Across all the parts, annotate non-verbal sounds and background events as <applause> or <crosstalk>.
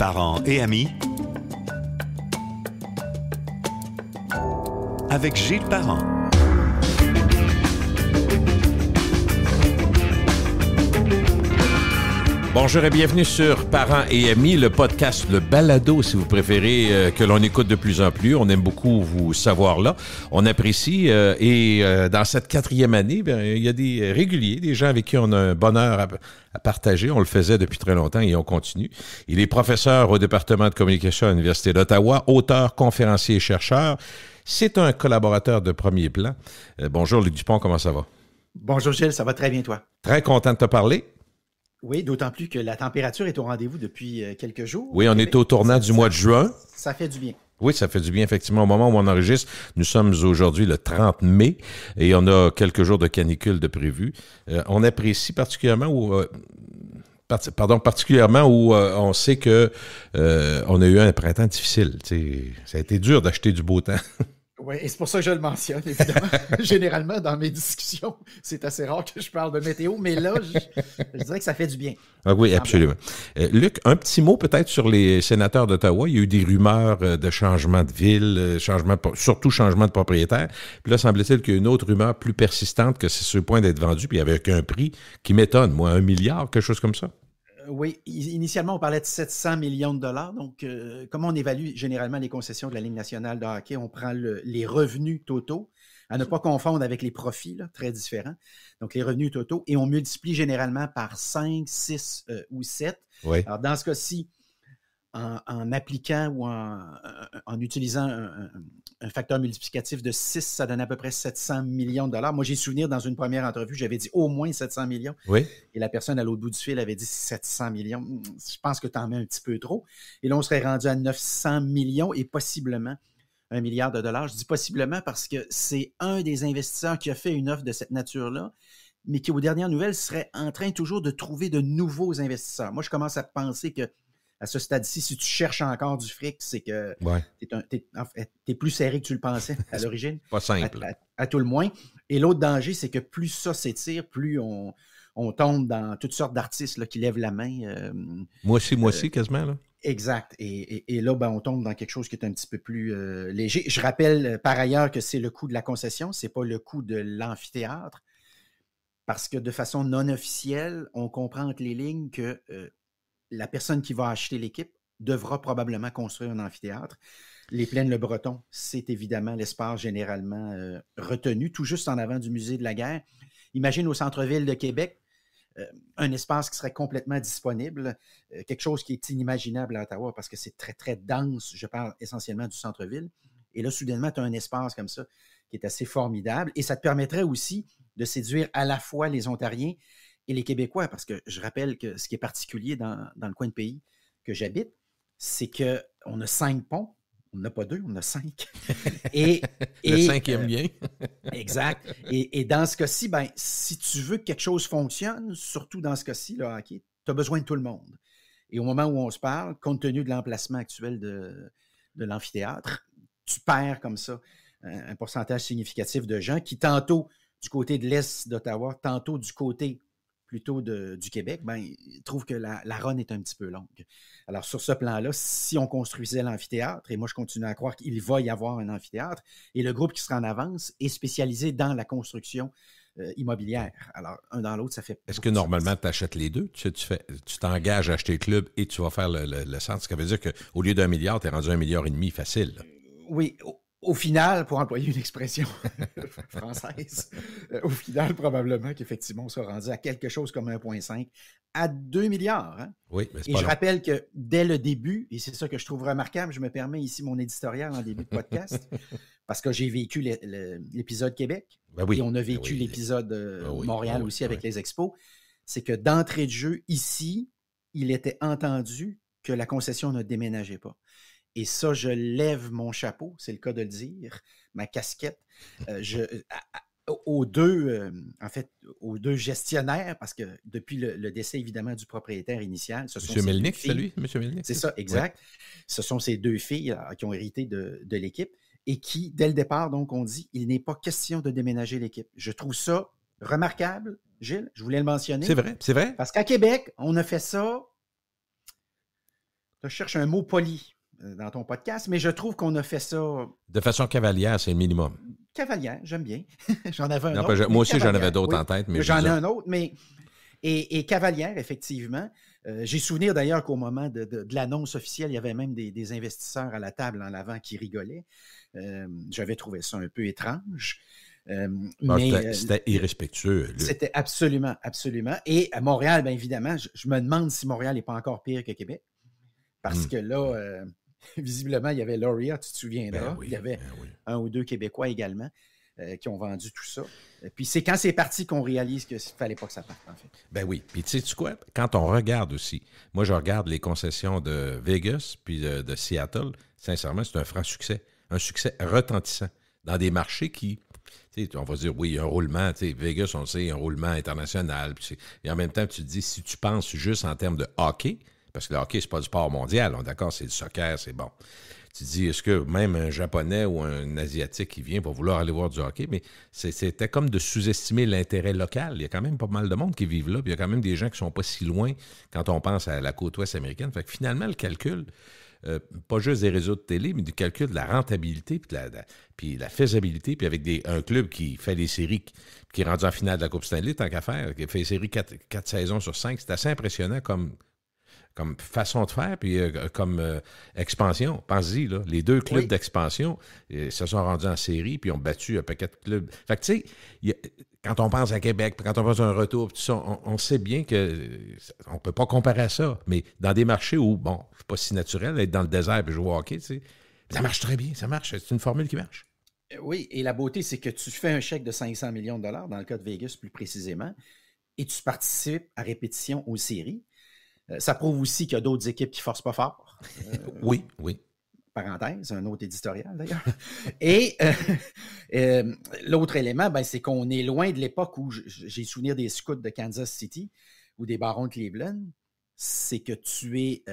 parents et amis avec Gilles Parent. Bonjour et bienvenue sur Parents et Amis, le podcast, le balado si vous préférez, euh, que l'on écoute de plus en plus. On aime beaucoup vous savoir là. On apprécie euh, et euh, dans cette quatrième année, ben, il y a des réguliers, des gens avec qui on a un bonheur à, partager. On le faisait depuis très longtemps et on continue. Il est professeur au département de communication à l'Université d'Ottawa, auteur, conférencier chercheur. C'est un collaborateur de premier plan. bonjour Luc Dupont, comment ça va? Bonjour Gilles, ça va très bien toi. Très content de te parler. Oui, d'autant plus que la température est au rendez-vous depuis euh, quelques jours. Oui, on euh, est au tournant du mois de juin. Ça fait du bien. Oui, ça fait du bien, effectivement. Au moment où on enregistre, nous sommes aujourd'hui le 30 mai et on a quelques jours de canicule de prévu. Euh, on apprécie particulièrement où, pardon, particulièrement où on sait que on a eu un printemps difficile. Ça a été dur d'acheter du beau temps. <laughs> Oui, et c'est pour ça que je le mentionne, évidemment. <laughs> Généralement, dans mes discussions, c'est assez rare que je parle de météo, mais là, je, dirais que ça fait du bien. Ah oui, absolument. Euh, Luc, un petit mot peut-être sur les sénateurs d'Ottawa. Il y a eu des rumeurs euh, de changement de ville, euh, changement surtout changement de propriétaire. Puis là, semble-t-il qu'il y a une autre rumeur plus persistante que c'est sur le point d'être vendu, puis avec un prix qui m'étonne, moi, un milliard, quelque chose comme ça. Oui, initialement, on parlait de 700 millions de dollars. Donc, euh, comment on évalue généralement les concessions de la Ligue nationale de hockey? On prend les revenus totaux, à ne pas confondre avec les profits, très différents. Donc, les revenus totaux, et on multiplie généralement par 5, 6 euh, ou 7. Oui. Alors, dans ce cas-ci, en, appliquant ou en, en utilisant un, un facteur multiplicatif de 6, ça donne à peu près 700 millions de dollars. Moi, j'ai souvenir dans une première entrevue, j'avais dit au moins 700 millions. Oui. Et la personne à l'autre bout du fil avait dit 700 millions. Je pense que tu en mets un petit peu trop. Et là, on serait rendu à 900 millions et possiblement un milliard de dollars. Je dis possiblement parce que c'est un des investisseurs qui a fait une offre de cette nature-là, mais qui, aux dernières nouvelles, serait en train toujours de trouver de nouveaux investisseurs. Moi, je commence à penser que à ce stade-ci, si tu cherches encore du fric, c'est que tu es, plus serré que tu le pensais à l'origine. Pas simple. À, tout le moins. Et l'autre danger, c'est que plus ça s'étire, plus on, tombe dans toutes sortes d'artistes qui lèvent la main. Euh, moi aussi, moi euh, aussi, quasiment. Exact. Et, là, ben, on tombe dans quelque chose qui est un petit peu plus euh, léger. Je rappelle par ailleurs que c'est le coût de la concession, c'est pas le coût de l'amphithéâtre. Parce que de façon non officielle, on comprend entre les lignes que la personne qui va acheter l'équipe devra probablement construire un amphithéâtre. Les plaines Le Breton, c'est évidemment l'espace généralement euh, retenu, tout juste en avant du musée de la guerre. Imagine au centre-ville de Québec, euh, un espace qui serait complètement disponible, euh, quelque chose qui est inimaginable à Ottawa parce que c'est très, très dense. Je parle essentiellement du centre-ville. Et là, soudainement, tu as un espace comme ça qui est assez formidable. Et ça te permettrait aussi de séduire à la fois les Ontariens et les Québécois, parce que je rappelle que ce qui est particulier dans, le coin de pays que j'habite, c'est qu'on a cinq ponts. On n'a pas deux, on a cinq. <laughs> le cinquième euh, <laughs> exact. Et, dans ce cas-ci, ben, si tu veux que quelque chose fonctionne, surtout dans ce cas-ci, le tu as besoin de tout le monde. Et au moment où on se parle, compte tenu de l'emplacement actuel de, de l'amphithéâtre, tu perds comme ça euh, un pourcentage significatif de gens qui, tantôt du côté de l'Est d'Ottawa, tantôt du côté plutôt de, du Québec, ben, que la, la run est un petit peu longue. Alors, sur ce plan-là, si on construisait l'amphithéâtre, et moi, je continue à croire qu'il va y avoir un amphithéâtre, et le groupe qui sera en avance est spécialisé dans la construction euh, immobilière. Alors, un dans l'autre, ça fait. Est-ce que normalement, tu achètes les deux? Tu, tu t'engages à acheter le club et tu vas faire le, le, centre, ce qui veut dire qu'au lieu d'un milliard, tu es rendu un milliard et demi facile. Oui, au final, pour employer une expression <laughs> française, euh, au final, probablement qu'effectivement, on sera rendu à quelque chose comme 1,5 à 2 milliards. Hein. Oui, Et je rappelle que dès le début, et c'est ça que je trouve remarquable, je me permets ici mon éditorial en début de podcast, <laughs> parce que j'ai vécu l'épisode Québec, ben et on a ben vécu l'épisode euh, ben Montréal aussi avec les expos, c'est que d'entrée de jeu, ici, il était entendu que la concession ne déménageait pas. Et ça, je lève mon chapeau, c'est le cas de le dire, ma casquette. Euh, euh, aux deux, euh, en fait, aux deux gestionnaires, parce que depuis le, décès évidemment du propriétaire initial, ce sont Monsieur Melnick, c'est lui, Monsieur Melnick. C'est ça, exact. Ce sont ces deux filles qui ont hérité de, de l'équipe et qui, dès le départ, donc, on dit, il n'est pas question de déménager l'équipe. Je trouve ça remarquable, Gilles. Je voulais le mentionner. C'est vrai, c'est vrai. Parce qu'à Québec, on a fait ça. Je cherche un mot poli. Euh, dans ton podcast, mais je trouve qu'on a fait ça. De façon cavalière, c'est le minimum. Cavalière, j'aime bien. <laughs> j'en avais un autre. moi aussi, j'en avais d'autres en tête. mais J'en ai un autre, mais. Et, cavalière, effectivement. Euh, j'ai souvenir d'ailleurs qu'au moment de, l'annonce officielle, il y avait même des, investisseurs à la table en avant qui rigolaient. Euh, j'avais trouvé ça un peu étrange. Ah, c'était irrespectueux. C'était absolument, absolument. Et à Montréal, bien évidemment, je, me demande si Montréal n'est pas encore pire que Québec. Parce hmm. que là, <laughs> visiblement, il y avait Laurier, tu te souviens ben il y avait ben un ou deux Québécois également euh, qui ont vendu tout ça. Euh, puis c'est quand c'est parti qu'on réalise qu'il ne fallait pas que ça parte, en fait. Ben oui. Puis tu sais quoi? Quand on regarde aussi, moi je regarde les concessions de Vegas puis de, Seattle, sincèrement, c'est un franc succès. Un succès retentissant dans des marchés qui, on va dire, oui, il y a un roulement. Vegas, on le sait, un roulement international. Et en même temps, tu te dis, si tu penses juste en termes de hockey, parce que le hockey, c'est pas du sport mondial, d'accord, c'est du soccer, c'est bon. Tu dis, est-ce que même un Japonais ou un Asiatique qui vient va vouloir aller voir du hockey, mais c'était comme de sous-estimer l'intérêt local. Il y a quand même pas mal de monde qui vivent là, puis il y a quand même des gens qui sont pas si loin quand on pense à la côte ouest américaine. Fait que finalement, le calcul, euh, pas juste des réseaux de télé, mais du calcul de la rentabilité, puis de la, puis la faisabilité, puis avec un club qui fait des séries, qui est rendu en finale de la Coupe Stanley, tant qu'à faire, qui fait des séries 4 saisons sur 5, c'est assez impressionnant comme comme façon de faire, puis euh, comme euh, expansion. Pensez-y, les deux clubs d'expansion euh, se sont rendus en série, puis ont battu un paquet de clubs. Fait que, tu sais, quand on pense à Québec, quand on pense à un retour, on, sait bien que on peut pas comparer à ça. Mais dans des marchés où, bon, c'est pas si naturel, être dans le désert et jouer au hockey, ça marche très bien, ça marche. C'est une formule qui marche. Oui, et la beauté, c'est que tu fais un chèque de 500 millions de dollars, dans le cas de Vegas plus précisément, et tu participes à répétition aux séries. Euh, ça prouve aussi qu'il y a d'autres équipes qui ne forcent pas fort. <laughs> oui, oui. Parenthèse, un autre éditorial d'ailleurs. Et euh, <laughs> euh, l'autre élément, ben, c'est qu'on est loin de l'époque où j'ai souvenir des scouts de Kansas City ou des barons de Cleveland c'est que tu es,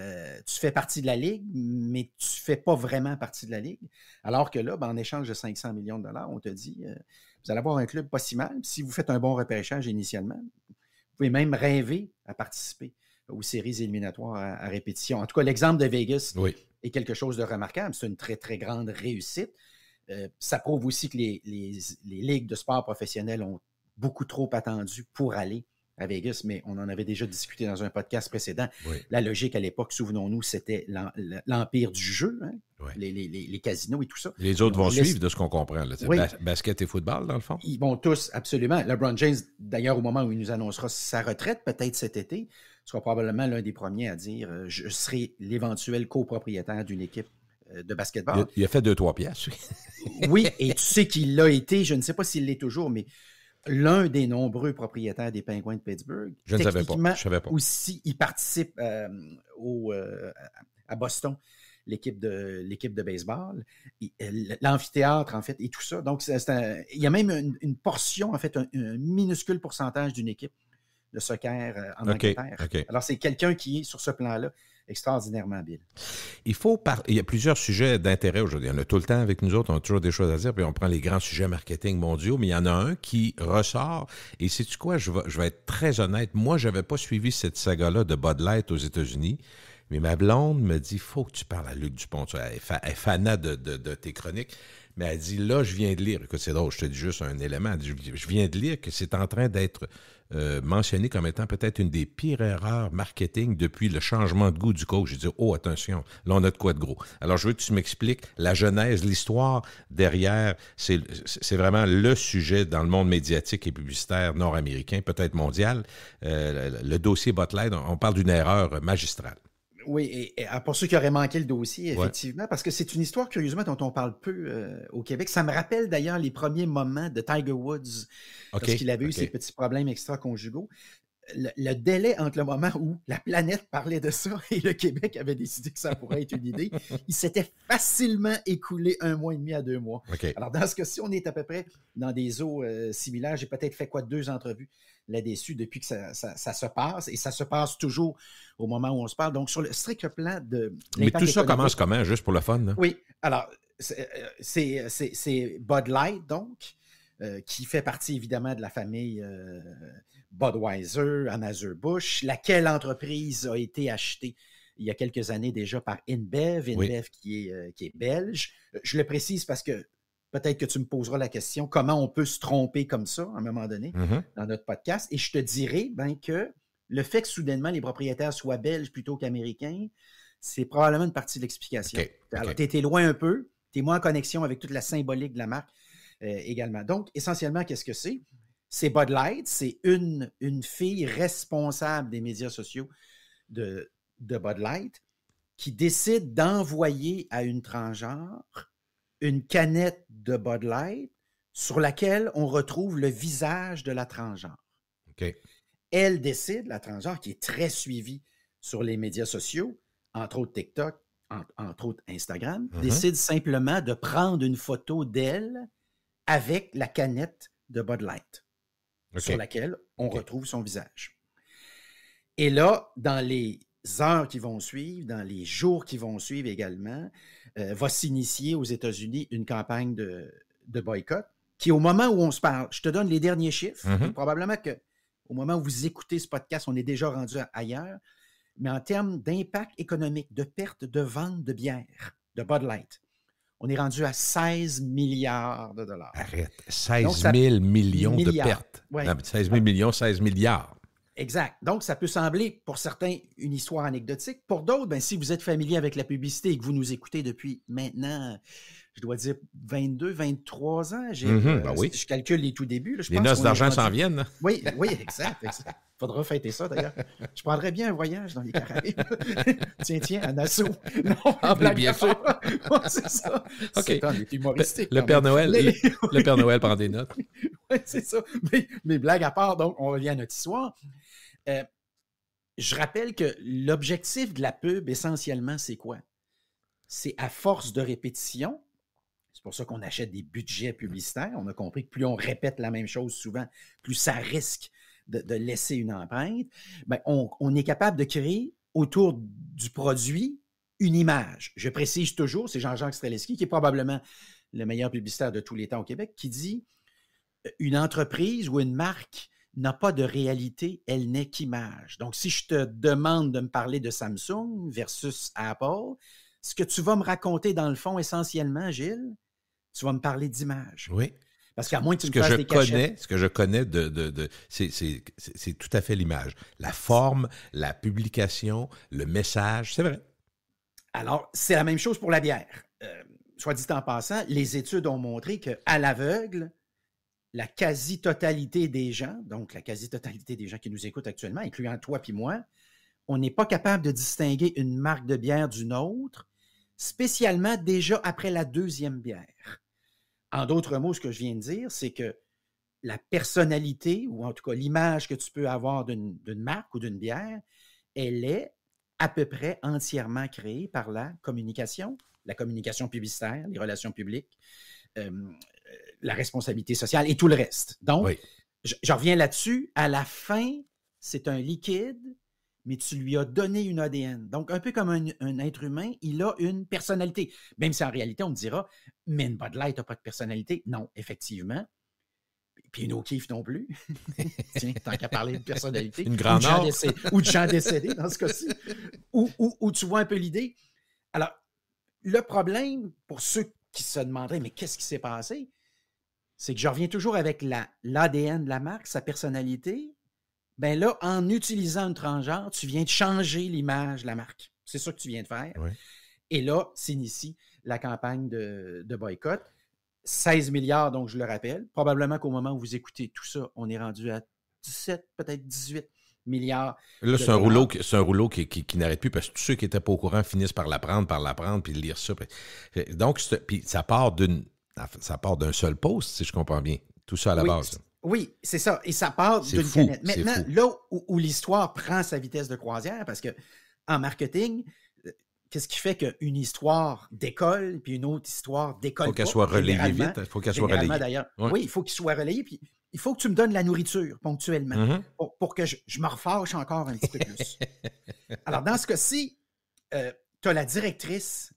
tu fais partie de la ligue, mais tu ne fais pas vraiment partie de la ligue. Alors que là, ben, en échange de 500 millions de dollars, on te dit, vous allez avoir un club pas si mal. Si vous faites un bon repêchage initialement, vous pouvez même rêver à participer ou séries éliminatoires à, répétition. En tout cas, l'exemple de Vegas est quelque chose de remarquable. C'est une très, très grande réussite. Euh, ça prouve aussi que les, ligues de sport professionnels ont beaucoup trop attendu pour aller à Vegas, mais on en avait déjà discuté dans un podcast précédent. La logique à l'époque, souvenons-nous, c'était l'empire du jeu, hein, les, casinos et tout ça. Les autres vont suivre de ce qu'on comprend. basket et football, dans le fond. Ils vont tous, absolument. LeBron James, d'ailleurs, au moment où il nous annoncera sa retraite, peut-être cet été, seras probablement l'un des premiers à dire euh, je serai l'éventuel copropriétaire d'une équipe euh, de basketball. Il, a fait deux, trois pièces. <laughs> oui, et tu sais qu'il l'a été, je ne sais pas s'il l'est toujours, mais l'un des nombreux propriétaires des Penguins de Pittsburgh. Je ne savais pas. Aussi, il participe euh, au, à Boston, l'équipe de, de baseball, l'amphithéâtre, en fait, et tout ça. Donc, il y a même une, portion, en fait, un minuscule pourcentage d'une équipe soccer euh, en Alors, c'est quelqu'un qui est sur ce plan-là extraordinairement habile. Il faut Il y a plusieurs sujets d'intérêt aujourd'hui. On a tout le temps avec nous autres, on a toujours des choses à dire, puis on prend les grands sujets marketing mondiaux, mais il y en a un qui ressort. Et c'est tu quoi? Je vais, être très honnête. Moi, je n'avais pas suivi cette saga-là de Bud Light aux États-Unis. Mais ma blonde me dit, faut que tu parles à Luc Dupont. Elle est, fanat de, tes chroniques. Mais elle dit, là, je viens de lire. Écoute, c'est drôle, je te dis juste un élément. je viens de lire que c'est en train d'être euh, mentionné comme étant peut-être une des pires erreurs marketing depuis le changement de goût du coach. J'ai dit, oh, attention, là, on a de quoi de gros. Alors, je veux que tu m'expliques la genèse, l'histoire derrière. C'est vraiment le sujet dans le monde médiatique et publicitaire nord-américain, peut-être mondial. Euh, le dossier Botlight, on parle d'une erreur magistrale. Oui, et, ah, pour ceux qui auraient manqué le dossier, effectivement, parce que c'est une histoire, curieusement, dont on parle peu euh, au Québec. Ça me rappelle d'ailleurs les premiers moments de Tiger Woods, lorsqu'il avait eu ses petits problèmes extra-conjugaux le, délai entre le moment où la planète parlait de ça <laughs> et le Québec avait décidé que ça pourrait être une idée, il s'était facilement écoulé un mois et demi à deux mois. Alors, dans ce cas-ci, on est à peu près dans des eaux euh, similaires. J'ai peut-être fait quoi deux entrevues là-dessus depuis que ça, se passe et ça se passe toujours au moment où on se parle. Donc, sur le strict plan de. Mais tout ça commence comment, juste pour le fun? Hein? Oui. Alors, euh, c'est Bud Light, donc, euh, qui fait partie évidemment de la famille. Budweiser, Amazon Bush, laquelle entreprise a été achetée il y a quelques années déjà par InBev, InBev qui, est, euh, qui est belge. Euh, je le précise parce que peut-être que tu me poseras la question, comment on peut se tromper comme ça à un moment donné mm-hmm. dans notre podcast. Et je te dirai ben, que le fait que soudainement les propriétaires soient belges plutôt qu'américains, c'est probablement une partie de l'explication. Alors, tu loin un peu, tu es moins en connexion avec toute la symbolique de la marque euh, également. Donc, essentiellement, qu'est-ce que c'est? c'est Bud Light, c'est une, une fille responsable des médias sociaux de, de Bud Light qui décide d'envoyer à une transgenre une canette de Bud Light sur laquelle on retrouve le visage de la transgenre. Elle décide, la transgenre, qui est très suivie sur les médias sociaux, entre autres TikTok, entre autres Instagram, mm-hmm. décide simplement de prendre une photo d'elle avec la canette de Bud Light sur laquelle on retrouve son visage. Et là, dans les heures qui vont suivre, dans les jours qui vont suivre également, euh, va s'initier aux États-Unis une campagne de, boycott qui, au moment où on se parle, je te donne les derniers chiffres, mhm. probablement que au moment où vous écoutez ce podcast, on est déjà rendu ailleurs, mais en termes d'impact économique, de perte de vente de bière, de Bud Light, on est rendu à 16 milliards de dollars. Arrête, 16 000 millions de pertes. 16 000 millions, 16 milliards. Exact. Donc, ça peut sembler pour certains une histoire anecdotique. Pour d'autres, ben, si vous êtes familier avec la publicité et que vous nous écoutez depuis maintenant je dois dire 22, 23 ans. Mm-hmm, euh, ben je calcule les tout débuts. les pense noces d'argent s'en viennent. Oui, oui, exact. Il Faudra fêter ça d'ailleurs. Je prendrais bien un voyage dans les Caraïbes. <laughs> tiens, tiens, un assaut. Non, ah, bien sûr. <laughs> c'est ça. humoristique. Le Père, Noël, le Père Noël prend des notes. <laughs> oui, c'est ça. Mais, blague à part, donc, on revient à notre histoire. Euh, je rappelle que l'objectif de la pub, essentiellement, c'est quoi? C'est à force de répétition, c'est pour ça qu'on achète des budgets publicitaires. On a compris que plus on répète la même chose souvent, plus ça risque de, laisser une empreinte. Mais ben, on, est capable de créer autour du produit une image. Je précise toujours, c'est Jean-Jacques Streleski, qui est probablement le meilleur publicitaire de tous les temps au Québec, qui dit euh, une entreprise ou une marque n'a pas de réalité, elle n'est qu'image. Donc, si je te demande de me parler de Samsung versus Apple, ce que tu vas me raconter dans le fond essentiellement, Gilles, tu vas me parler d'image. Oui. Parce qu'à moins que tu me que je connais, Ce que je connais, de, c'est tout à fait l'image. La forme, la publication, le message, c'est vrai. Alors, c'est la même chose pour la bière. Euh, soit dit en passant, les études ont montré qu'à l'aveugle, la quasi-totalité des gens, donc la quasi-totalité des gens qui nous écoutent actuellement, incluant toi puis moi, on n'est pas capable de distinguer une marque de bière d'une autre, spécialement déjà après la deuxième bière. En d'autres mots, ce que je viens de dire, c'est que la personnalité, ou en tout cas l'image que tu peux avoir d'une marque ou d'une bière, elle est à peu près entièrement créée par la communication, la communication publicitaire, les relations publiques, euh, la responsabilité sociale et tout le reste. Donc, je, reviens là-dessus. À la fin, c'est un liquide mais tu lui as donné une ADN. Donc, un peu comme un, être humain, il a une personnalité. Même si en réalité, on dira, mais une Bud Light n'a pas de personnalité. Non, effectivement. Puis une kiff non plus. <laughs> Tiens, tant qu'à parler de personnalité. Une grande ou, de ou de gens décédés dans ce cas-ci. Ou, tu vois un peu l'idée. Alors, le problème, pour ceux qui se demanderaient, mais qu'est-ce qui s'est passé? C'est que je reviens toujours avec l'ADN de la marque, sa personnalité, ben là, en utilisant une transgenre, tu viens de changer l'image la marque. C'est ça que tu viens de faire. Et là, s'initie la campagne de, boycott. 16 milliards, donc je le rappelle. Probablement qu'au moment où vous écoutez tout ça, on est rendu à 17, peut-être 18 milliards. Là, c'est un, rouleau, un rouleau qui, n'arrête plus parce que tous ceux qui n'étaient pas au courant finissent par l'apprendre, par l'apprendre, puis lire ça. Donc, ça part d'une ça part d'un seul poste, si je comprends bien. Tout ça à la base. Oui, c'est ça. Et ça part d'une canette. Maintenant, là où, l'histoire prend sa vitesse de croisière, parce que en marketing, euh, qu'est-ce qui fait qu'une histoire décolle, puis une autre histoire décolle? Il hein. faut qu'elle soit relayée vite. Il faut qu'elle soit relayée. Oui, il faut qu'il soit relayée. Puis il faut que tu me donnes la nourriture ponctuellement mm-hmm. pour, que je, me refâche encore un petit peu plus. <laughs> Alors, dans ce cas-ci, euh, tu as la directrice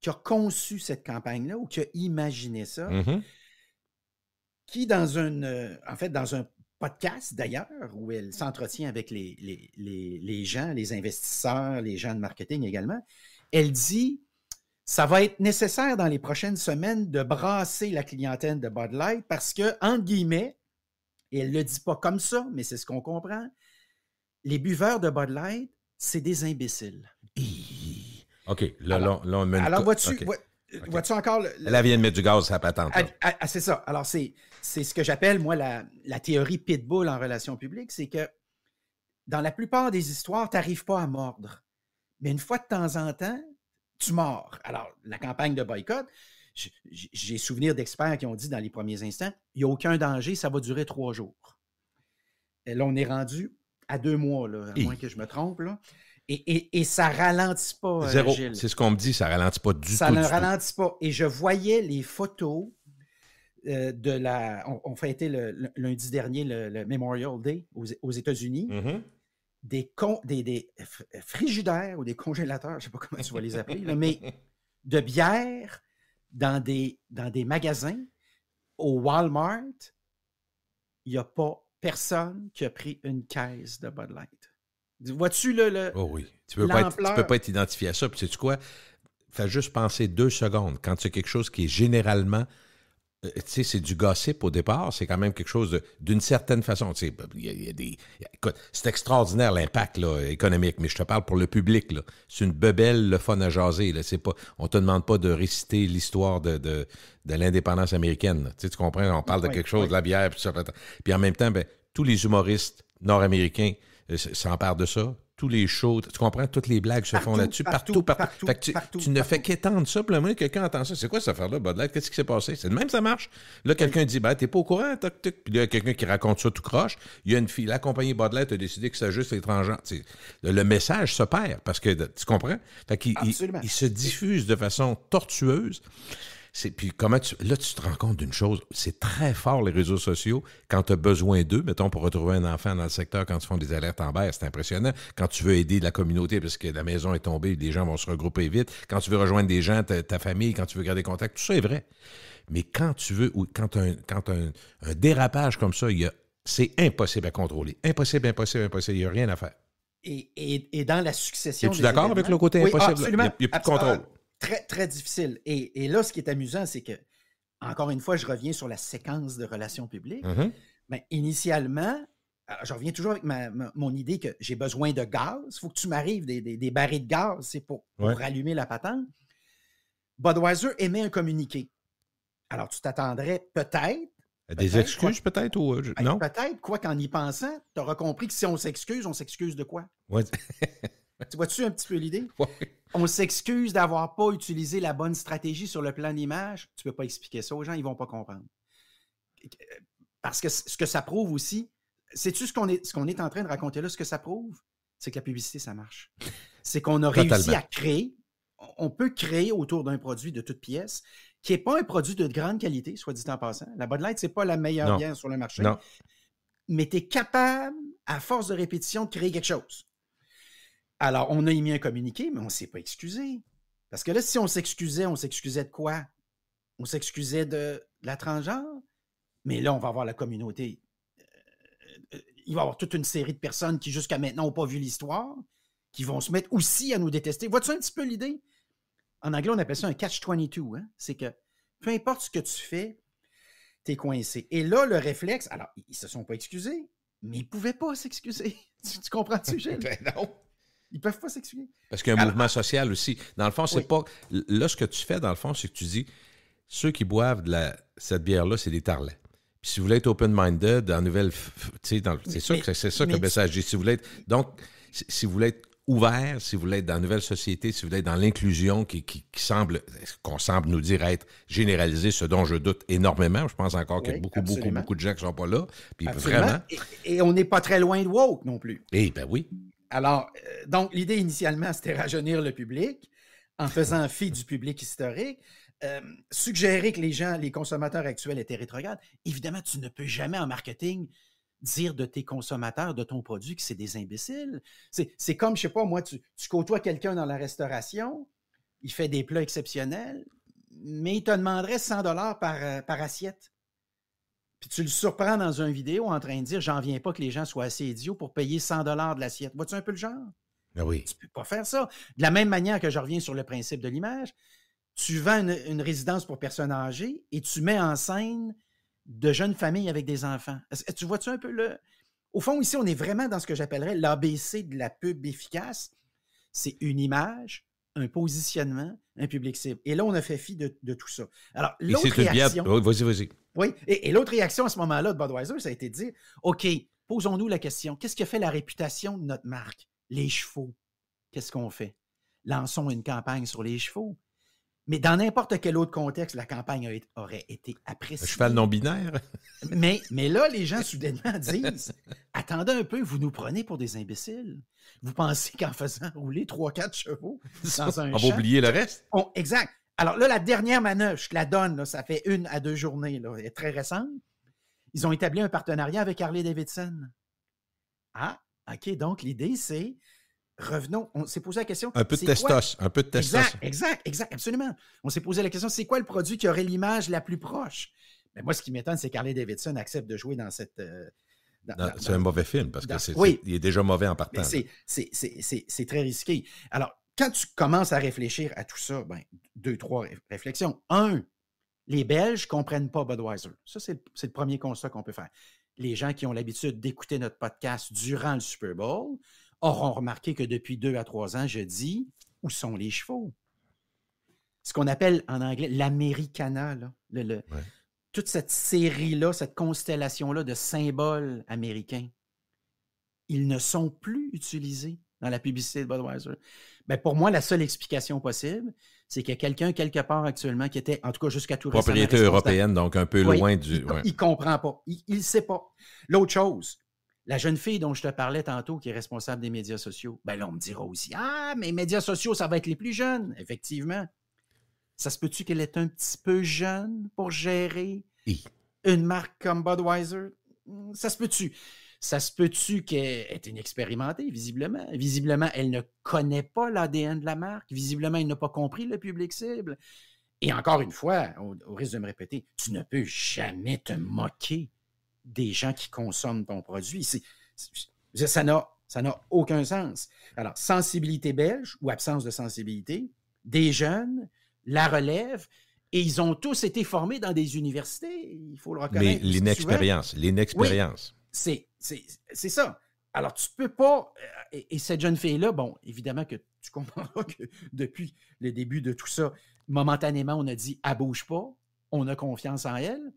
qui a conçu cette campagne-là ou qui a imaginé ça. Mm-hmm qui, dans une, euh, en fait, dans un podcast d'ailleurs, où elle s'entretient avec les, gens, les investisseurs, les gens de marketing également, elle dit ça va être nécessaire dans les prochaines semaines de brasser la clientèle de Bud Light parce que, en guillemets, et elle ne le dit pas comme ça, mais c'est ce qu'on comprend, les buveurs de Bud Light, c'est des imbéciles. OK, là, alors, vois Vois-tu encore. vient de mettre du gaz ça patente. Ah, c'est ça. Alors, c'est ce que j'appelle, moi, la, théorie pitbull en relations publiques. C'est que dans la plupart des histoires, tu n'arrives pas à mordre. Mais une fois de temps en temps, tu mords. Alors, la campagne de boycott, j'ai souvenir d'experts qui ont dit dans les premiers instants il n'y a aucun danger, ça va durer trois jours. là, on est rendu à deux mois, à moins que je me trompe. Là. Et, ça ne ça ralentit pas. Euh, Zéro. C'est ce qu'on me dit, ça ralentit pas du tout. Ça ne ralentit pas. Et je voyais les photos euh, de la. On, fêtait le, lundi dernier le, Memorial Day aux, États-Unis. Mm-hmm. Des, des, frigidaires ou des congélateurs, je ne sais pas comment tu vas les appeler, mais <laughs> de bière dans des, dans des magasins, au Walmart, il n'y a pas personne qui a pris une caisse de Bud Light. Vois-tu le, oh oui. Tu peux, pas être, peux pas être identifié à ça. Puis sais quoi? Fais juste penser deux secondes. Quand c'est quelque chose qui est généralement euh, tu sais, c'est du gossip au départ, c'est quand même quelque chose d'une certaine façon. Tu sais, y a des, c'est extraordinaire l'impact économique, mais je te parle pour le public. C'est une bebelle, le fun à jaser. Là. Pas, on te demande pas de réciter l'histoire de, de, l'indépendance américaine. Tu, tu comprends? On parle de quelque chose, de la bière, puis ça. Puis en même temps, ben, tous les humoristes nord-américains, euh, s'empare de ça. Tous les shows, tu comprends, toutes les blagues se font là-dessus, partout, partout. tu, ne fais qu'étendre ça, puis le quelqu'un entend ça. C'est quoi cette affaire-là, Baudelaire? Qu'est-ce qui s'est passé? C'est de même, ça marche. Là, quelqu'un dit, ben, t'es pas au courant, Puis il y a quelqu'un qui raconte ça tout croche. Il y a une fille, l'accompagnée Baudelaire, a décidé que c'est juste étrangeant Le, message se perd parce que, tu comprends? il se diffuse de façon tortueuse. Puis comment tu, là, tu te rends compte d'une chose, c'est très fort les réseaux sociaux quand tu as besoin d'eux, mettons, pour retrouver un enfant dans le secteur quand tu font des alertes en berre, c'est impressionnant. Quand tu veux aider la communauté parce que la maison est tombée, les gens vont se regrouper vite. Quand tu veux rejoindre des gens, ta, famille, quand tu veux garder contact, tout ça est vrai. Mais quand tu veux, ou quand un, un, dérapage comme ça, c'est impossible à contrôler. Impossible, impossible, impossible. Il n'y a rien à faire. Et, dans la succession. Es-tu d'accord avec le côté impossible? absolument. Il n'y a, plus de contrôle. Très, très difficile. Et, là, ce qui est amusant, c'est que, encore une fois, je reviens sur la séquence de relations publiques. Mm-hmm. Mais initialement, euh, je reviens toujours avec mon idée que j'ai besoin de gaz. Il faut que tu m'arrives des, des, barils de gaz, c'est pour, rallumer la patente. Budweiser émet un communiqué. Alors, tu t'attendrais peut-être. Des excuses, peut-être, ou euh, ben, non? Peut-être, quoi qu'en y pensant, tu auras compris que si on s'excuse, on s'excuse de quoi? <laughs> tu vois-tu un petit peu l'idée? Ouais on s'excuse d'avoir pas utilisé la bonne stratégie sur le plan d'image. Tu peux pas expliquer ça aux gens, ils vont pas comprendre. Parce que ce que ça prouve aussi, sais-tu ce qu'on est, ce qu'on est en train de raconter là, ce que ça prouve? C'est que la publicité, ça marche. C'est qu'on a réussi à créer, on peut créer autour d'un produit de toute pièce qui n'est pas un produit de grande qualité, soit dit en passant. La Bud Light, ce n'est pas la meilleure bière sur le marché. Mais tu es capable, à force de répétition, de créer quelque chose. Alors, on a émis un communiqué, mais on ne s'est pas excusé. Parce que là, si on s'excusait, on s'excusait de quoi? On s'excusait de la transgenre? Mais là, on va avoir la communauté. Euh, euh, il va y avoir toute une série de personnes qui, jusqu'à maintenant, n'ont pas vu l'histoire, qui vont se mettre aussi à nous détester. Vois-tu un petit peu l'idée? En anglais, on appelle ça un catch-22. Hein? C'est que peu importe ce que tu fais, tu es coincé. Et là, le réflexe, alors, ils ne se sont pas excusés, mais ils ne pouvaient pas s'excuser. <laughs> Tu, comprends le <laughs> sujet? ben non. Ils peuvent pas s'expliquer. Parce qu'il y a un mouvement social aussi. Dans le fond, c'est pas. Là, ce que tu fais, dans le fond, c'est que tu dis ceux qui boivent de la... cette bière-là, c'est des tarlets. Puis si vous voulez être open-minded, dans nouvelle. C'est ça que c'est ça que le message dit. Si vous voulez être... Donc, si vous voulez être ouvert, si vous voulez être dans une nouvelle société, si vous voulez être dans l'inclusion qui, semble, qu'on semble nous dire être généralisée, ce dont je doute énormément. Je pense encore qu'il y a beaucoup, beaucoup, beaucoup de gens qui ne sont pas là. vraiment. Et, on n'est pas très loin de woke non plus. Eh bien oui. Alors, euh, donc, l'idée initialement, c'était rajeunir le public en faisant fi du public historique. Euh, suggérer que les gens, les consommateurs actuels étaient rétrogrades. Évidemment, tu ne peux jamais en marketing dire de tes consommateurs, de ton produit, que c'est des imbéciles. C'est comme, je sais pas, moi, tu, côtoies quelqu'un dans la restauration, il fait des plats exceptionnels, mais il te demanderait 100 dollars par, euh, par assiette puis tu le surprends dans une vidéo en train de dire J'en viens pas que les gens soient assez idiots pour payer 100 de l'assiette. Vois-tu un peu le genre? Ben oui. Tu peux pas faire ça. De la même manière que je reviens sur le principe de l'image, tu vends une, une, résidence pour personnes âgées et tu mets en scène de jeunes familles avec des enfants. Tu vois-tu un peu le. Au fond, ici, on est vraiment dans ce que j'appellerais l'ABC de la pub efficace. C'est une image, un positionnement, un public cible. Et là, on a fait fi de, tout ça. Alors, l'autre réaction... Oh, vas-y, vas-y. Oui, et, l'autre réaction à ce moment-là de Budweiser, ça a été de dire, OK, posons-nous la question, qu'est-ce qui fait la réputation de notre marque? Les chevaux. Qu'est-ce qu'on fait? Lançons une campagne sur les chevaux. Mais dans n'importe quel autre contexte, la campagne aurait été appréciée. Le cheval non-binaire. <laughs> mais, mais là, les gens soudainement <laughs> disent Attendez un peu, vous nous prenez pour des imbéciles. Vous pensez qu'en faisant rouler trois quatre chevaux dans <laughs> un On va oublier le reste. exact. Alors là, la dernière manœuvre, je la donne, ça fait une à deux journées, est très récente. Ils ont établi un partenariat avec Harley Davidson. Ah, OK. Donc, l'idée, c'est revenons, on s'est posé la question. Un peu de testos, un peu de testos. Exact, exact, exact, absolument. On s'est posé la question, c'est quoi le produit qui aurait l'image la plus proche? Mais moi, ce qui m'étonne, c'est Harley Davidson accepte de jouer dans cette. Euh, c'est un mauvais film parce que c'est. oui, il est déjà mauvais en partant. C'est très risqué. Alors, quand tu commences à réfléchir à tout ça, ben, deux, trois réflexions. Un, les Belges ne comprennent pas Budweiser. Ça, c'est le, le premier constat qu'on peut faire. Les gens qui ont l'habitude d'écouter notre podcast durant le Super Bowl, auront remarqué que depuis deux à trois ans, je dis où sont les chevaux. Ce qu'on appelle en anglais l'Americana, toute cette série-là, cette constellation-là de symboles américains, ils ne sont plus utilisés dans la publicité de Budweiser. Ben, pour moi, la seule explication possible, c'est qu'il y a quelqu'un quelque part actuellement qui était, en tout cas jusqu'à tout Propriété européenne, donc un peu loin du... Il ne comprend pas. Il ne sait pas. L'autre chose, la jeune fille dont je te parlais tantôt, qui est responsable des médias sociaux, ben là, on me dira aussi Ah, mais les médias sociaux, ça va être les plus jeunes. Effectivement. Ça se peut-tu qu'elle est un petit peu jeune pour gérer une marque comme Budweiser? Hmm, ça se peut-tu? Ça se peut-tu qu'elle est inexpérimentée, visiblement? Visiblement, elle ne connaît pas l'ADN de la marque. Visiblement, elle n'a pas compris le public cible. Et encore une fois, au risque de me répéter, tu ne peux jamais te moquer des gens qui consomment ton produit. ça n'a aucun sens. Alors, sensibilité belge ou absence de sensibilité, des jeunes, la relève, et ils ont tous été formés dans des universités, il faut le reconnaître. Mais l'inexpérience, l'inexpérience. c'est ça. Alors, tu peux pas. Euh, et, cette jeune fille-là, bon, évidemment que tu comprends que depuis le début de tout ça, momentanément, on a dit, elle ah, bouge pas, on a confiance en elle.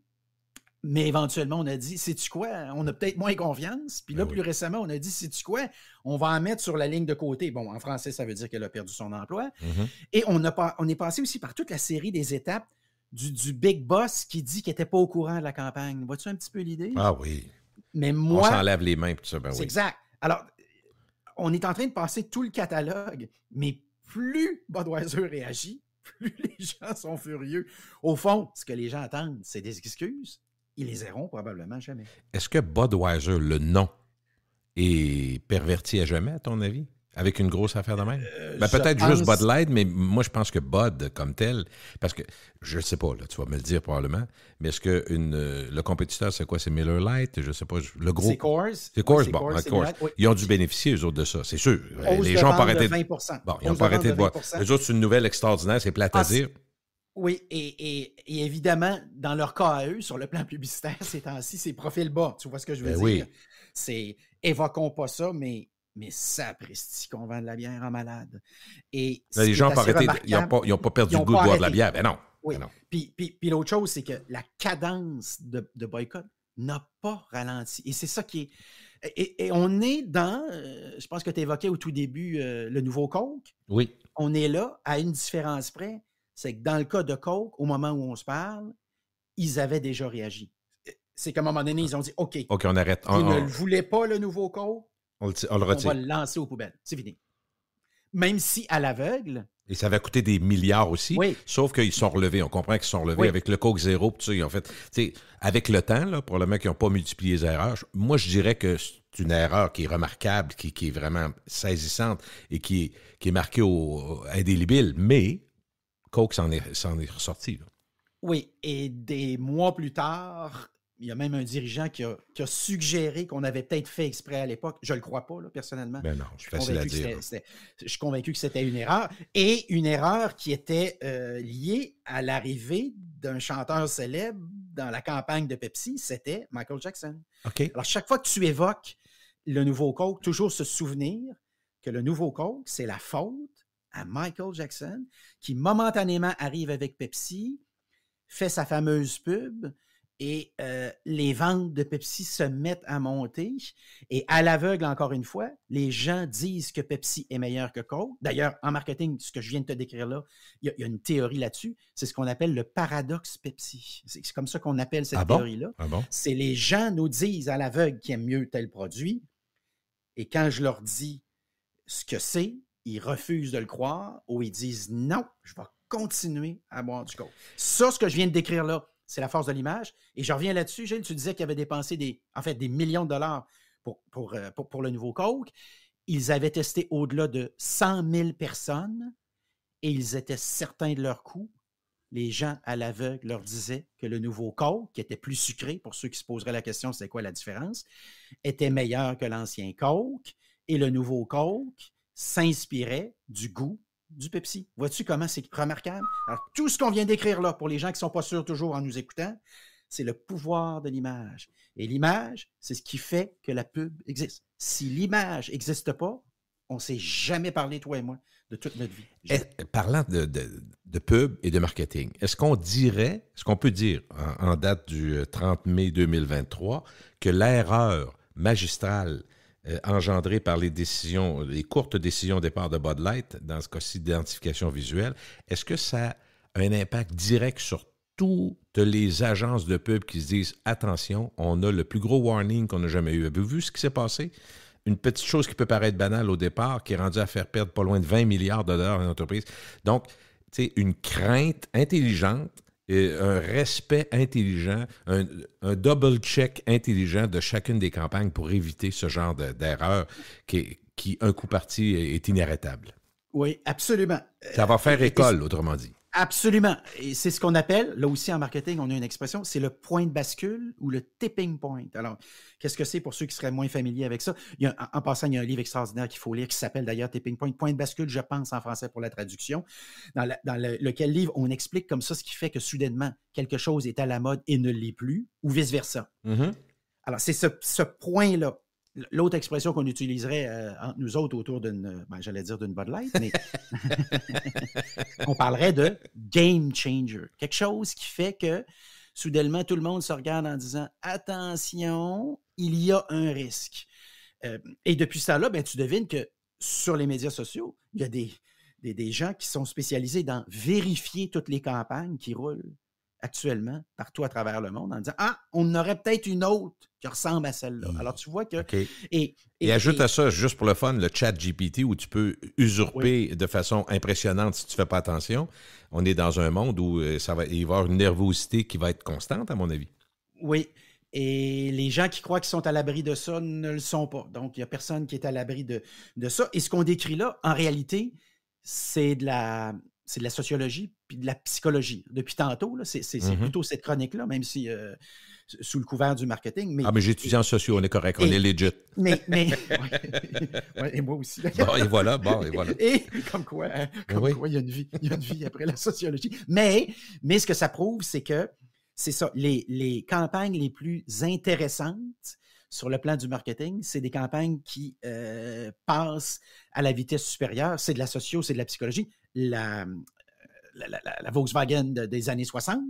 Mais éventuellement, on a dit, cest tu quoi, on a peut-être moins confiance. Puis là, ben plus récemment, on a dit, sais-tu quoi, on va en mettre sur la ligne de côté. Bon, en français, ça veut dire qu'elle a perdu son emploi. Mhm. Et on, pas, on est passé aussi par toute la série des étapes du, big boss qui dit qu'il n'était pas au courant de la campagne. Vois-tu un petit peu l'idée? Ah oui. Mais moi. On s'enlève les mains, tout ça. Ben c'est exact. Alors, on est en train de passer tout le catalogue, mais plus Budweiser réagit, <laughs> plus les gens sont furieux. Au fond, ce que les gens attendent, c'est des excuses ils les auront probablement jamais. Est-ce que Budweiser, le nom, est perverti à jamais, à ton avis? Avec une grosse affaire de même? Euh, ben, peut-être juste Bud Light, mais moi, je pense que Bud, comme tel, parce que je ne sais pas, là, tu vas me le dire probablement, mais est-ce que euh, le compétiteur, c'est quoi? C'est Miller Light? Je ne sais pas. Le gros. C'est Coors. C'est Coors, bon, Ils ont dû bénéficier, eux autres, de ça, c'est sûr. les gens n'ont pas arrêté. De... 20%. ils n'ont pas arrêté de, Eux autres, c'est une nouvelle extraordinaire, c'est plat à ah, dire. Oui, et, évidemment, dans leur cas à eux, sur le plan publicitaire, ces temps-ci, c'est profil bas. Tu vois ce que je veux ben dire? C'est évoquons pas ça, mais, mais pristique qu'on vend de la bière en malade. Et ben, les gens n'ont pas perdu le goût de boire de la bière. Ben non. Ben puis, l'autre chose, c'est que la cadence de, boycott n'a pas ralenti. Et c'est ça qui est. Et, on est dans, euh, je pense que tu évoquais au tout début euh, le nouveau Coke. Oui. On est là à une différence près c'est que dans le cas de Coke, au moment où on se parle, ils avaient déjà réagi. C'est qu'à un moment donné, ah. ils ont dit OK. OK, on arrête. ils ne voulaient pas le nouveau Coke. On le, retire. On va le lancer aux poubelles. C'est fini. Même si à l'aveugle, et ça va coûter des milliards aussi. Oui. Sauf qu'ils sont relevés. On comprend qu'ils sont relevés avec le Coke zéro. sais, en fait, avec le temps, là, probablement qu'ils n'ont pas multiplié les erreurs. Moi, je dirais que c'est une erreur qui est remarquable, qui, est vraiment saisissante et qui, qui est marquée au, indélébile. Mais Coke s'en est, ressorti. Oui, et des mois plus tard, il y a même un dirigeant qui a, suggéré qu'on avait peut-être fait exprès à l'époque. Je ne le crois pas, là, personnellement. Mais ben non, je suis Je suis convaincu que c'était une erreur. Et une erreur qui était euh, liée à l'arrivée d'un chanteur célèbre dans la campagne de Pepsi, c'était Michael Jackson. Alors, chaque fois que tu évoques le nouveau Coke, toujours se souvenir que le nouveau Coke, c'est la faute à Michael Jackson, qui momentanément arrive avec Pepsi, fait sa fameuse pub, et euh, les ventes de Pepsi se mettent à monter. Et à l'aveugle, encore une fois, les gens disent que Pepsi est meilleur que Coke. D'ailleurs, en marketing, ce que je viens de te décrire là, il y, a une théorie là-dessus. C'est ce qu'on appelle le paradoxe Pepsi. C'est comme ça qu'on appelle cette ah théorie-là. Ah c'est les gens nous disent à l'aveugle qu'ils aiment mieux tel produit. Et quand je leur dis ce que c'est, ils refusent de le croire ou ils disent non, je vais continuer à boire du coke. Ça, ce que je viens de décrire là, c'est la force de l'image. Et je reviens là-dessus, Gilles, tu disais qu'ils avaient dépensé des, en fait, des millions de dollars pour, pour, euh, pour le nouveau coke. Ils avaient testé au-delà de 100 000 personnes et ils étaient certains de leur coût. Les gens à l'aveugle leur disaient que le nouveau coke, qui était plus sucré, pour ceux qui se poseraient la question, c'est quoi la différence, était meilleur que l'ancien coke. Et le nouveau coke s'inspirait du goût du Pepsi. Vois-tu comment c'est remarquable? Alors, tout ce qu'on vient d'écrire là, pour les gens qui ne sont pas sûrs toujours en nous écoutant, c'est le pouvoir de l'image. Et l'image, c'est ce qui fait que la pub existe. Si l'image n'existe pas, on ne s'est jamais parlé, toi et moi, de toute notre vie. Eh, parlant de, pub et de marketing, est-ce qu'on dirait, est-ce qu'on peut dire, en, date du 30 euh, mai 2023, que l'erreur magistrale euh, engendrée par les décisions, euh, les courtes décisions au départ de Bud Light, dans ce cas-ci d'identification visuelle, est-ce que ça a un impact direct sur toutes les agences de pub qui se disent attention, on a le plus gros warning qu'on a jamais eu. Avez-vous vu ce qui s'est passé? Une petite chose qui peut paraître banale au départ, qui est rendue à faire perdre pas loin de 20 milliards de dollars à une entreprise. Donc, c'est une crainte intelligente un respect intelligent, un, double-check intelligent de chacune des campagnes pour éviter ce genre d'erreur qui, qui, un coup parti, est inarrêtable. Oui, absolument. Ça va euh, faire école, autrement dit. Absolument. Et c'est ce qu'on appelle, là aussi en marketing, on a une expression, c'est le point de bascule ou le tipping point. Alors, qu'est-ce que c'est pour ceux qui seraient moins familiers avec ça? en passant, il y a un livre extraordinaire qu'il faut lire qui s'appelle d'ailleurs Tipping Point, point de bascule, je pense, en français pour la traduction, dans, lequel livre on explique comme ça ce qui fait que soudainement, quelque chose est à la mode et ne l'est plus, ou vice-versa. Mm-hmm. Alors, c'est ce point-là l'autre expression qu'on utiliserait euh, entre nous autres autour d'une, euh, ben, j'allais dire d'une Bud Light, mais <laughs> on parlerait de game changer. Quelque chose qui fait que soudainement, tout le monde se regarde en disant attention, il y a un risque. Euh, et depuis ça là ben, tu devines que sur les médias sociaux, il y a des, des gens qui sont spécialisés dans vérifier toutes les campagnes qui roulent actuellement partout à travers le monde en disant Ah, on aurait peut-être une autre qui ressemble à celle-là. Hmm. Alors tu vois que. Et, ajoute à ça, juste pour le fun, le chat GPT où tu peux usurper de façon impressionnante si tu ne fais pas attention. On est dans un monde où euh, ça va, il va y avoir une nervosité qui va être constante, à mon avis. Oui. Et les gens qui croient qu'ils sont à l'abri de ça ne le sont pas. Donc, il n'y a personne qui est à l'abri de, de ça. Et ce qu'on décrit là, en réalité, c'est de la, c'est de la sociologie puis de la psychologie. Depuis tantôt, c'est mmh plutôt cette chronique-là, même si euh, sous le couvert du marketing. Mais, ah, mais j'étudie en sociaux, on est correct, on est legit. Mais, <laughs> mais et moi aussi. Bon, et voilà, bon, et voilà. Et comme hein, quoi, il, y a une vie, il y a une vie après la sociologie. Mais, mais ce que ça prouve, c'est que c'est ça, les, campagnes les plus intéressantes, sur le plan du marketing, c'est des campagnes qui euh, passent à la vitesse supérieure. C'est de la socio, c'est de la psychologie la, la, Volkswagen des années 60,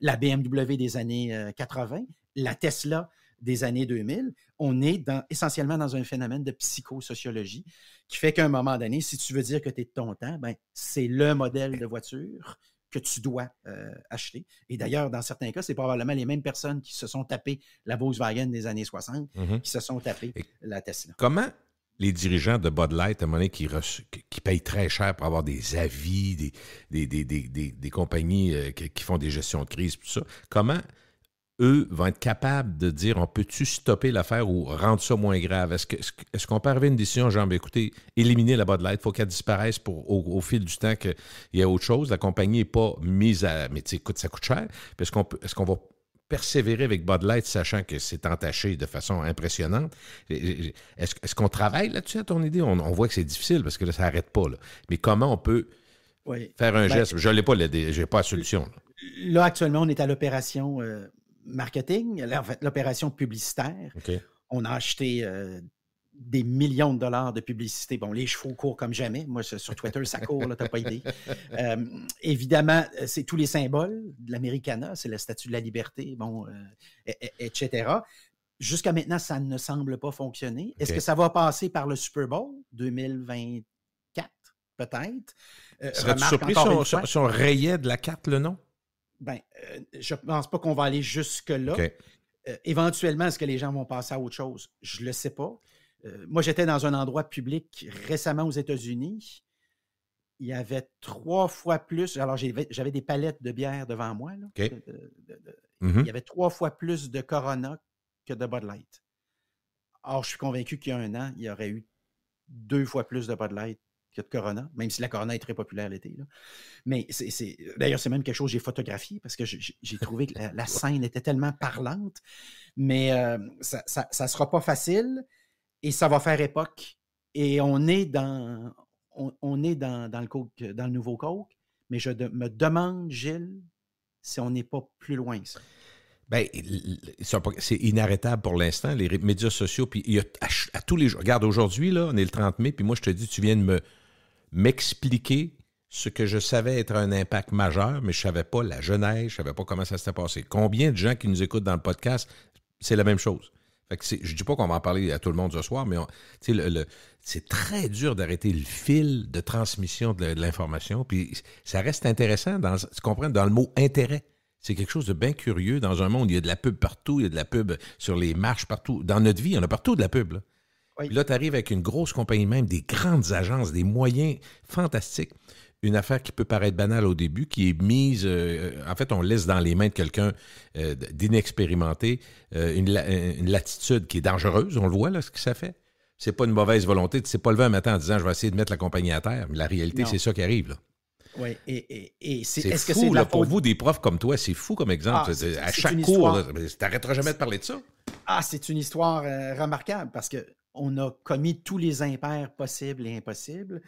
la BMW des années 80, euh, la Tesla des années 2000, on est dans, essentiellement dans un phénomène de psychosociologie qui fait qu'à un moment donné, si tu veux dire que tu es de ton temps, ben, c'est le modèle de voiture que tu dois euh, acheter. Et d'ailleurs, dans certains cas, c'est probablement les mêmes personnes qui se sont tapées la Volkswagen des années 60, mm-hmm. qui se sont tapées la Tesla. Comment les dirigeants de Bud Light, à qui, payent très cher pour avoir des avis, des, compagnies euh, qui font des gestions de crise, tout ça, comment eux vont être capables de dire on peut-tu stopper l'affaire ou rendre ça moins grave? Est-ce qu'on peut arriver à une décision, genre, écoutez, éliminer la Bud Light, il faut qu'elle disparaisse pour, au, fil du temps qu'il y a autre chose, la compagnie n'est pas mise à. Mais écoute, ça coûte cher. Est-ce qu'on est qu'on va persévérer avec Bud Light, sachant que c'est entaché de façon impressionnante. Est-ce qu'on travaille là-dessus à ton idée? On, voit que c'est difficile parce que là, ça n'arrête pas. Mais comment on peut faire un ben, geste? Je n'ai pas, j'ai pas la solution. Là. actuellement, on est à l'opération euh, marketing, en fait, l'opération publicitaire. On a acheté euh, des millions de dollars de publicité. Bon, les chevaux courent comme jamais. Moi, sur Twitter, ça court, tu n'as pas idée. <laughs> Euh, évidemment, euh, c'est tous les symboles de l'Americana, c'est la statue de la liberté, bon, euh, etc. Jusqu'à maintenant, ça ne semble pas fonctionner. Est-ce que ça va passer par le Super Bowl 2024, peut-être? Euh, Serais-tu surpris si on, rayait de la carte le nom? Ben, je pense pas qu'on va aller jusque-là. éventuellement, est-ce que les gens vont passer à autre chose? Je le sais pas. Euh, moi, j'étais dans un endroit public récemment aux États-Unis. Il y avait trois fois plus. Alors, j'avais des palettes de bière devant moi. Mm-hmm. Il y avait trois fois plus de Corona que de Bud Light. Or, je suis convaincu qu'il y a un an, il y aurait eu deux fois plus de Bud Light que de Corona, même si la Corona est très populaire l'été. Mais d'ailleurs, c'est même quelque chose que j'ai photographié parce que j'ai trouvé que la, <laughs> scène était tellement parlante. Mais euh, ça ne sera pas facile et ça va faire époque. Et on est dans, on, est dans, dans, le dans le nouveau Coke, mais je me demande, Gilles, si on n'est pas plus loin ça. Ben, c'est inarrêtable pour l'instant, les médias sociaux. Puis à, tous les jours. Regarde, aujourd'hui, là, on est le 30 mai, puis moi, je te dis, tu viens de me, m'expliquer ce que je savais être un impact majeur, mais je ne savais pas la jeunesse, je ne savais pas comment ça s'était passé. Combien de gens qui nous écoutent dans le podcast, c'est la même chose. Fait que je dis pas qu'on va en parler à tout le monde ce soir, mais c'est très dur d'arrêter le fil de transmission de, l'information. Puis ça reste intéressant, dans, tu comprends, dans le mot intérêt. C'est quelque chose de bien curieux dans un monde. Il y a de la pub partout, il y a de la pub sur les marches partout. Dans notre vie, il y en a partout de la pub. là tu arrives avec une grosse compagnie même, des grandes agences, des moyens fantastiques une affaire qui peut paraître banale au début, qui est mise, euh, euh, en fait, on laisse dans les mains de quelqu'un euh, d'inexpérimenté une, latitude qui est dangereuse, on le voit là, ce que ça fait. C'est pas une mauvaise volonté, tu sais pas le un matin en disant je vais essayer de mettre la compagnie à terre, mais la réalité, c'est ça qui arrive. Là. Oui, et, c'est est -ce fou, c'est là, pour vous, des profs comme toi, c'est fou comme exemple. Ah, à chaque cours, t'arrêteras jamais de parler de ça. Ah, c'est une histoire remarquable parce que on a commis tous les impairs possibles et impossibles.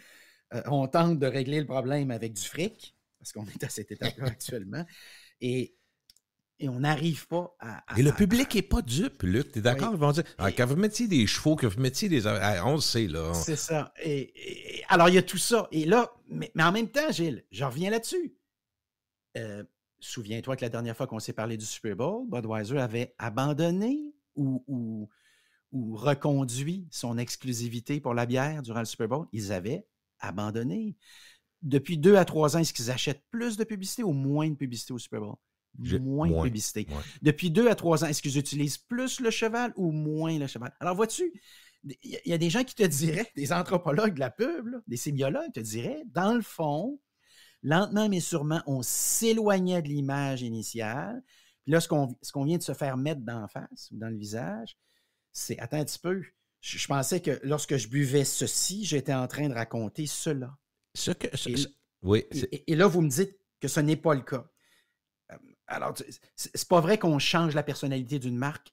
Euh, on tente de régler le problème avec du fric, parce qu'on est à cette étape-là <laughs> actuellement. Et, et on n'arrive pas à, Et le public n'est pas dupe, Luc. es d'accord? Ils vont dire ah, quand vous mettiez des chevaux, que vous mettiez des. on le sait, là. C'est ça. Et, alors, il y a tout ça. Et là, mais, mais en même temps, Gilles, je reviens là-dessus. Euh, souviens-toi que la dernière fois qu'on s'est parlé du Super Bowl, Budweiser avait abandonné ou, ou, ou reconduit son exclusivité pour la bière durant le Super Bowl. Ils avaient abandonné. Depuis deux à trois ans, est-ce qu'ils achètent plus de publicité ou moins de publicité au Super Bowl? Moins, de publicité. Depuis deux à trois ans, est-ce qu'ils utilisent plus le cheval ou moins le cheval? Alors, vois-tu, il y, a des gens qui te diraient, des anthropologues de la pub, des sémiologues te diraient, dans le fond, lentement mais sûrement, on s'éloignait de l'image initiale. Puis là, ce qu'on vient de se faire mettre d'en face ou dans le visage, c'est attends un petit peu, je, pensais que lorsque je buvais ceci, j'étais en train de raconter cela. Ce que, et, oui, et, là, vous me dites que ce n'est pas le cas. Euh, alors, c'est pas vrai qu'on change la personnalité d'une marque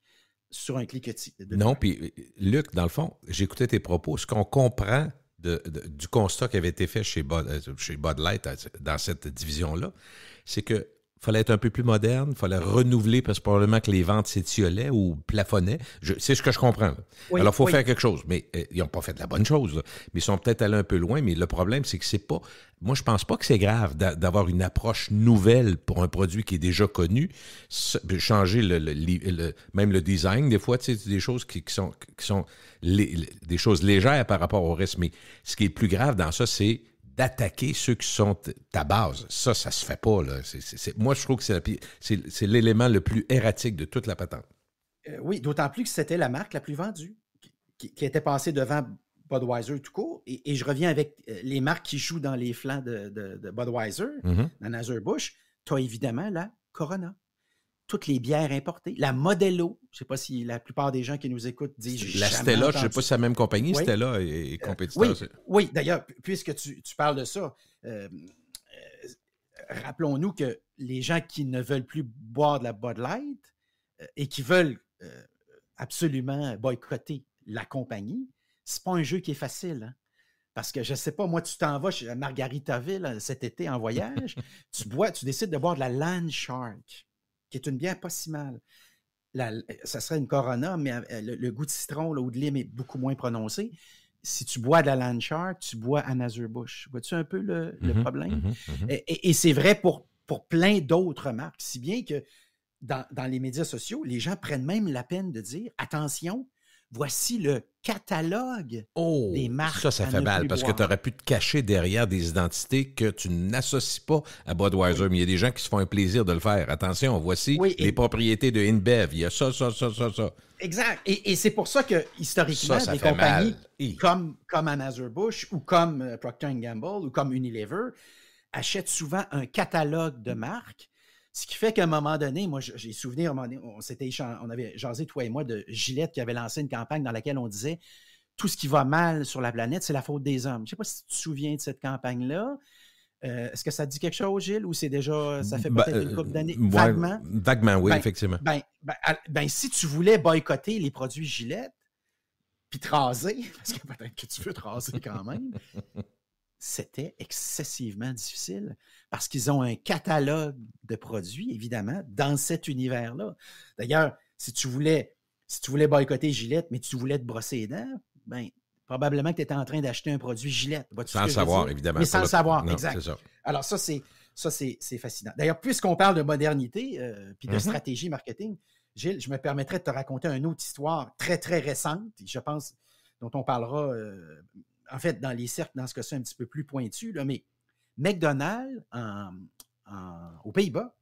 sur un cliquetis. Non, puis euh, Luc, dans le fond, j'écoutais tes propos. Ce qu'on comprend de, du constat qui avait été fait chez euh, chez Bud Light dans cette division-là, c'est que fallait être un peu plus moderne, fallait renouveler parce que probablement que les ventes s'étiolaient ou plafonnaient. C'est ce que je comprends. Alors, il faut faire quelque chose. Mais euh, ils n'ont pas fait de la bonne chose. Mais ils sont peut-être allés un peu loin. Mais le problème, c'est que c'est pas. Moi, je pense pas que c'est grave d'avoir une approche nouvelle pour un produit qui est déjà connu. Changer le, même le design, des fois, tu sais, des choses qui, sont, qui sont des choses légères par rapport au reste. Mais ce qui est plus grave dans ça, c'est d'attaquer ceux qui sont ta base. Ça, ça se fait pas. Là. moi, je trouve que c'est l'élément le plus erratique de toute la patente. Euh, oui, d'autant plus que c'était la marque la plus vendue, qui, était passée devant Budweiser tout court. Et, je reviens avec euh, les marques qui jouent dans les flancs de, de, Budweiser, la -hmm. Tu as évidemment la Corona toutes les bières importées, la Modelo. Je ne sais pas si la plupart des gens qui nous écoutent disent. La Stella, je ne sais pas si c'est la même compagnie, Stella est, est euh, oui, d'ailleurs, puisque tu, parles de ça, euh, euh, rappelons-nous que les gens qui ne veulent plus boire de la Bud Light et qui veulent absolument boycotter la compagnie, ce n'est pas un jeu qui est facile. Hein. Parce que je ne sais pas, moi, tu t'en vas à Margaritaville cet été en voyage, <laughs> tu bois, tu décides de boire de la Land Shark qui est une bière pas si mal. Eh, ça serait une Corona, mais euh, le, goût de citron là, ou de lime est beaucoup moins prononcé. Si tu bois de la Landshark, tu bois à Azure Bush. Vois-tu un peu le, mmh problème? Mmh mmh et, c'est vrai pour, pour plein d'autres marques, si bien que dans, dans, les médias sociaux, les gens prennent même la peine de dire attention, Voici le catalogue des oh, marques. Ça, ça fait mal parce que tu aurais pu te cacher derrière des identités que tu n'associes pas à Budweiser. Mais il y a des gens qui se font un plaisir de le faire. Attention, voici les propriétés de InBev. Il y a ça, ça, ça, ça, ça. Exact. Et, c'est pour ça que, historiquement, ça, des compagnies comme, comme anheuser ou comme euh, Procter Gamble ou comme Unilever achètent souvent un catalogue de mm. marques ce qui fait qu'à un moment donné, moi, j'ai souvenir, on, s'était, on avait jasé, toi et moi, de Gillette qui avait lancé une campagne dans laquelle on disait tout ce qui va mal sur la planète, c'est la faute des hommes. Je ne sais pas si tu te souviens de cette campagne-là. Euh, est-ce que ça dit quelque chose, Gilles, ou c'est déjà, ça fait ben, peut-être une couple d'années? Euh, vaguement? Vaguement, oui, ben, effectivement. Ben, ben, si tu voulais boycotter les produits Gillette, puis te raser, <laughs> parce que peut-être que tu veux te raser quand même, c'était excessivement difficile parce qu'ils ont un catalogue de produits, évidemment, dans cet univers-là. D'ailleurs, si tu voulais, si tu voulais boycotter Gillette, mais tu voulais te brosser les dents, ben, probablement que tu étais en train d'acheter un produit Gillette. Sans savoir, évidemment. Mais sans le savoir, exact. Ça. Alors, ça, c'est. Ça, c'est fascinant. D'ailleurs, puisqu'on parle de modernité euh, puis de mm-hmm. stratégie marketing, Gilles, je me permettrais de te raconter une autre histoire très, très récente, je pense, dont on parlera euh, en fait, dans les cercles, dans ce cas-ci, un petit peu plus pointu, là, mais McDonald's, aux Pays-Bas,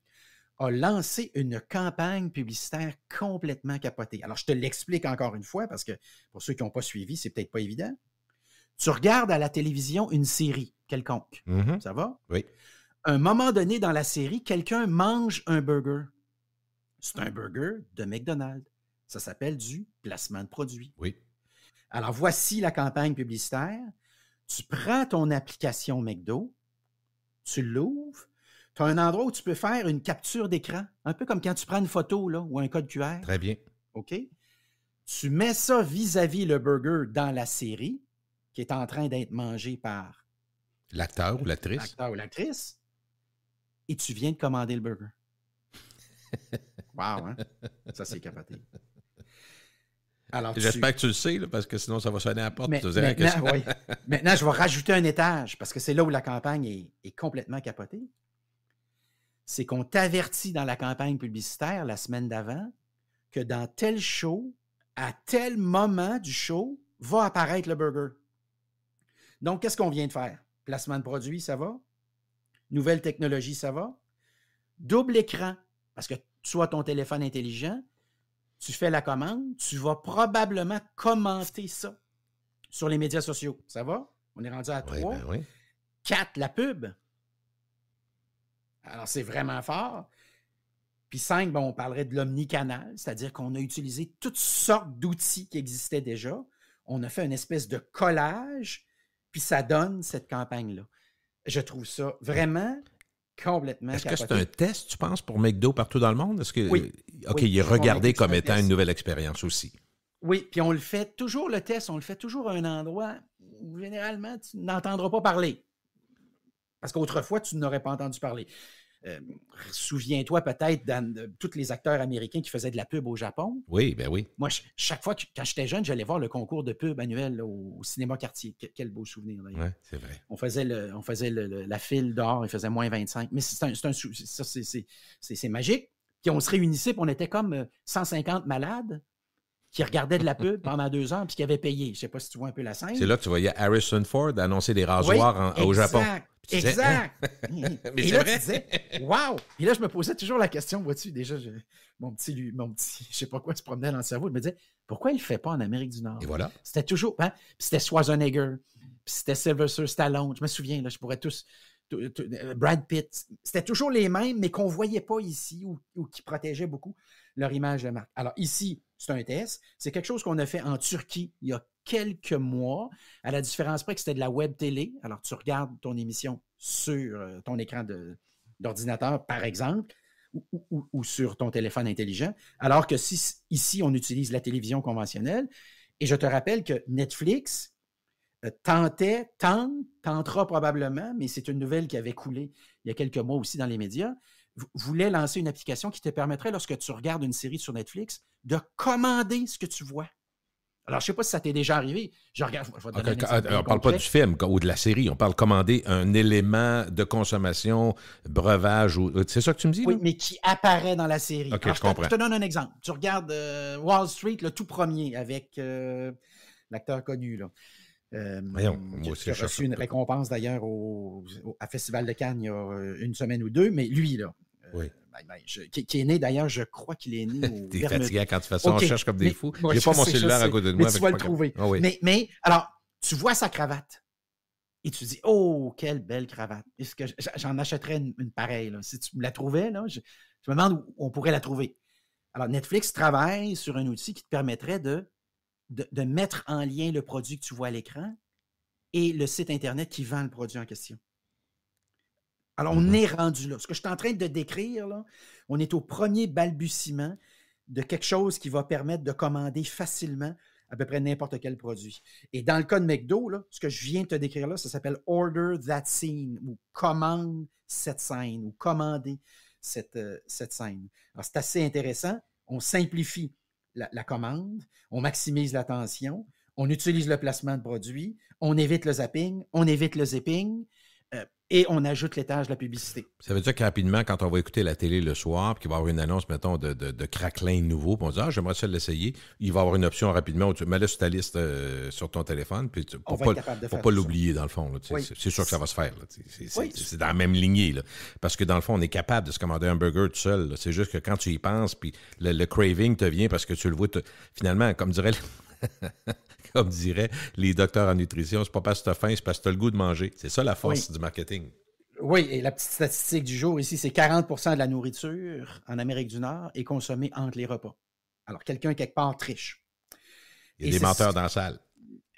a lancé une campagne publicitaire complètement capotée. Alors, je te l'explique encore une fois, parce que pour ceux qui n'ont pas suivi, c'est peut-être pas évident. Tu regardes à la télévision une série quelconque. Mm-hmm. Ça va? Oui. À un moment donné dans la série, quelqu'un mange un burger. C'est un burger de McDonald's. Ça s'appelle du placement de produit. Oui. Alors, voici la campagne publicitaire. Tu prends ton application McDo, tu l'ouvres, tu as un endroit où tu peux faire une capture d'écran, un peu comme quand tu prends une photo là, ou un code QR. Très bien. OK? Tu mets ça vis-à-vis le burger dans la série qui est en train d'être mangé par l'acteur ou l'actrice. L'acteur ou l'actrice. Et tu viens de commander le burger. <laughs> wow, hein? Ça, c'est capoté. J'espère que tu le sais, parce que sinon, ça va sonner à la porte. <laughs> maintenant, je vais rajouter un étage, parce que c'est là où la campagne est, complètement capotée. C'est qu'on t'avertit dans la campagne publicitaire la semaine d'avant que dans tel show, à tel moment du show, va apparaître le burger. Donc, qu'est-ce qu'on vient de faire? Placement de produit, ça va. Nouvelle technologie, ça va. Double écran, parce que soit ton téléphone intelligent, tu fais la commande, tu vas probablement commenter ça sur les médias sociaux. Ça va? On est rendu à trois. Ben Quatre, la pub. Alors, c'est vraiment fort. Puis cinq, ben, on parlerait de l'omnicanal, c'est-à-dire qu'on a utilisé toutes sortes d'outils qui existaient déjà. On a fait une espèce de collage, puis ça donne cette campagne-là. Je trouve ça vraiment complètement. Est-ce que c'est un test, tu penses, pour McDo partout dans le monde? Est-ce que... Oui. OK, il est regardé comme étant une nouvelle expérience aussi. Oui, puis on le fait toujours, le test, on le fait toujours à un endroit où généralement tu n'entendras pas parler. Parce qu'autrefois, tu n'aurais pas entendu parler. Euh, souviens-toi peut-être de tous les acteurs américains qui faisaient de la pub au Japon. Oui, ben oui. Moi, chaque fois, que, quand j'étais jeune, j'allais voir le concours de pub annuel au, cinéma quartier. quel beau souvenir. Oui, c'est vrai. On faisait, le, on faisait le, la file d'or, il faisait moins 25. Mais c'est un, c'est magique. Puis on se réunissait, puis on était comme 150 euh, malades qui regardaient de la pub <laughs> pendant deux ans, puis qui avaient payé. Je sais pas si tu vois un peu la scène. C'est là que tu voyais Harrison Ford annoncer des rasoirs au Japon. exact. <laughs> Et là, tu disais, wow! Et là, je me posais toujours la question, vois-tu, déjà, mon petit, lui, mon petit, <laughs> je sais pas quoi, se promenait dans le cerveau. il me disait, pourquoi il le fait pas en Amérique du Nord? Et voilà. C'était toujours, hein, Puis c'était Schwarzenegger, puis c'était Sylvester Stallone. Je me souviens, là, je pourrais tous Brad Pitt. C'était toujours les mêmes, mais qu'on ne voyait pas ici ou, qui protégeaient beaucoup leur image de marque. Alors ici, c'est un test. C'est quelque chose qu'on a fait en Turquie il y a quelques mois, à la différence près que c'était de la web télé. Alors tu regardes ton émission sur euh, ton écran d'ordinateur, par exemple. Ou, sur ton téléphone intelligent, alors que si ici on utilise la télévision conventionnelle, et je te rappelle que Netflix, euh, tentait, tente, tentera probablement, mais c'est une nouvelle qui avait coulé il y a quelques mois aussi dans les médias, voulait lancer une application qui te permettrait, lorsque tu regardes une série sur Netflix, de commander ce que tu vois. Alors, je ne sais pas si ça t'est déjà arrivé. Je regarde. Ah, on ne parle pas du film ou de la série. On parle commander un élément de consommation, breuvage. Ou... Euh, c'est ça que tu me dis? Oui, mais qui apparaît dans la série. je, te donne un exemple. Tu regardes euh, Wall Street, le tout premier, avec l'acteur connu. Là. Euh, reçu une récompense d'ailleurs au, Festival de Cannes il y a euh, une semaine ou deux, mais lui, là, euh, ben, ben, qui, est né d'ailleurs, je crois qu'il est né au. <laughs> T'es fatigué quand tu fais ça, on cherche comme des fous. J'ai pas mon cellulaire à côté de moi. Ah mais tu vas le trouver. mais, alors, tu vois sa cravate et tu dis Oh, quelle belle cravate. Est-ce que j'en achèterais une, pareille? Si tu me la trouvais, là, je, me demande où on pourrait la trouver. Alors, Netflix travaille sur un outil qui te permettrait de de, mettre en lien le produit que tu vois à l'écran et le site Internet qui vend le produit en question. Alors, on mm-hmm. est rendu là. Ce que je suis en train de décrire, là, on est au premier balbutiement de quelque chose qui va permettre de commander facilement à peu près n'importe quel produit. Et dans le cas de McDo, ce que je viens de te décrire là, ça s'appelle Order That Scene ou Commande cette scène ou Commander cette, euh, cette scène. Alors, c'est assez intéressant. On simplifie la, commande, on maximise la tension, on utilise le placement de produits, on évite le zapping, on évite le zipping, et on ajoute l'étage de la publicité. Ça veut dire que rapidement, quand on va écouter la télé le soir, puis qu'il va y avoir une annonce, mettons, de, de, de craquelin nouveau, puis on dit Ah, j'aimerais ça l'essayer, il va y avoir une option rapidement où tu mets là sur ta liste euh, sur ton téléphone, puis pour ne pas, pas l'oublier, dans le fond. C'est sûr que ça va se faire. C'est dans la même lignée. Parce que dans le fond, on est capable de se commander un burger tout seul. C'est juste que quand tu y penses, puis le, craving te vient parce que tu le vois, finalement, comme dirait. <laughs> comme diraient les docteurs en nutrition. C'est pas parce que tu faim, c'est parce que tu as le goût de manger. C'est ça la force du marketing. Oui, et la petite statistique du jour ici, c'est 40 de la nourriture en Amérique du Nord est consommée entre les repas. Alors, quelqu'un quelque part triche. Il y a des menteurs dans la salle.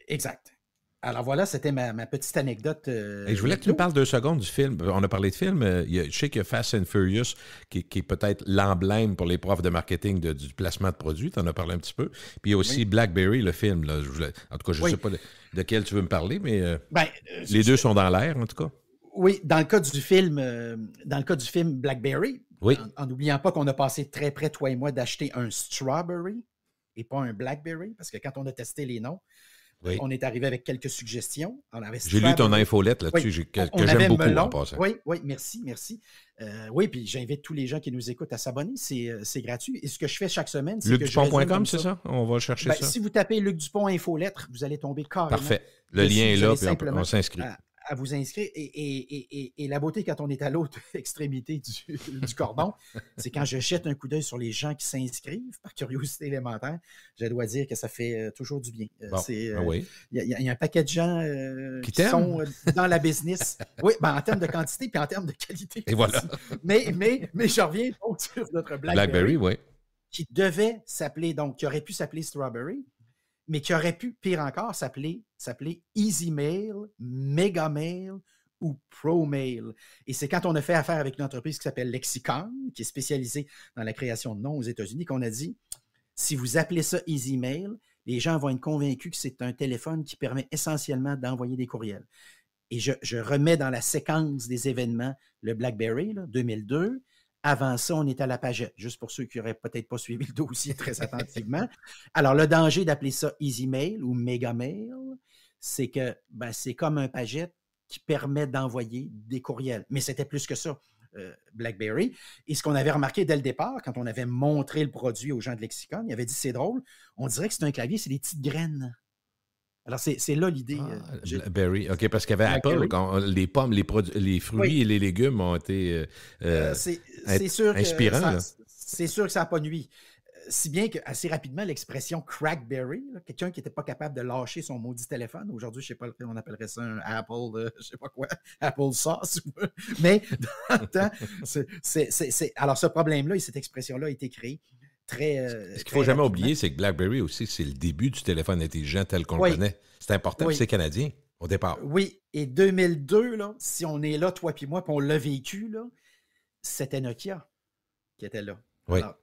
Exact. Alors voilà, c'était ma, petite anecdote. Euh, je voulais que tu me parles deux secondes du film. On a parlé de film. Euh, je sais qu'il y a Fast and Furious, qui, est peut-être l'emblème pour les profs de marketing du placement de produits. Tu en as parlé un petit peu. Puis il y a aussi Blackberry, le film. en tout cas, je ne sais pas de, quel tu veux me parler, mais euh, ben, les deux sont dans l'air, en tout cas. Oui, dans le cas du film, dans le cas du film Blackberry, en n'oubliant pas qu'on a passé très près, toi et moi, d'acheter un Strawberry et pas un Blackberry, parce que quand on a testé les noms, on est arrivé avec quelques suggestions J'ai lu ton infolettre là-dessus, oui. que, j'aime beaucoup en passant. Oui, merci, merci. Euh, oui, puis j'invite tous les gens qui nous écoutent à s'abonner, c'est euh, gratuit. Et ce que je fais chaque semaine, c'est que c'est ça? On va chercher ben, ça. Si vous tapez Luc Dupont infolettre, vous allez tomber carrément. Parfait. Le lien est là, puis on s'inscrit. Euh, à vous inscrire. Et, la beauté quand on est à l'autre <laughs> extrémité du, cordon, c'est quand je jette un coup d'œil sur les gens qui s'inscrivent par curiosité élémentaire, je dois dire que ça fait euh, toujours du bien. Il y, a un paquet de gens euh, qui, sont euh, dans la business. oui, ben, en termes de quantité puis en termes de qualité. Et voilà. Mais, mais, mais je reviens sur notre Blackberry. Blackberry, Qui devait s'appeler, donc, qui aurait pu s'appeler Strawberry, mais qui aurait pu, pire encore, s'appeler s'appelait EasyMail, Mail ou Pro Mail. Et c'est quand on a fait affaire avec une entreprise qui s'appelle Lexicon, qui est spécialisée dans la création de noms aux États-Unis, qu'on a dit, si vous appelez ça EasyMail, les gens vont être convaincus que c'est un téléphone qui permet essentiellement d'envoyer des courriels. Et je, remets dans la séquence des événements le BlackBerry, 2002, avant ça, on était à la pagette, juste pour ceux qui n'auraient peut-être pas suivi le dossier très attentivement. Alors, le danger d'appeler ça Easy Mail ou Mega Mail, c'est que ben, c'est comme un pagette qui permet d'envoyer des courriels. Mais c'était plus que ça. Euh, BlackBerry. Et ce qu'on avait remarqué dès le départ, quand on avait montré le produit aux gens de Lexicon, ils avaient dit c'est drôle, on dirait que c'est un clavier, c'est des petites graines. Alors, c'est là l'idée. Ah, euh, berry, OK, parce qu'il y avait Apple, euh, les pommes, les, les fruits et les légumes ont été euh, inspirants. C'est sûr que ça n'a pas nuit. Si bien que assez rapidement, l'expression crackberry, quelqu'un qui n'était pas capable de lâcher son maudit téléphone, aujourd'hui, je ne sais pas, on appellerait ça un Apple, je sais pas quoi, <laughs> Apple sauce, mais alors ce problème-là cette expression-là a été créée euh, Ce qu'il faut jamais oublier, c'est que BlackBerry aussi, c'est le début du téléphone intelligent tel qu'on le connaît. C'est important, c'est canadien au départ. Oui, et 2002, là, si on est là, toi puis moi, puis on l'a vécu, c'était Nokia qui était là.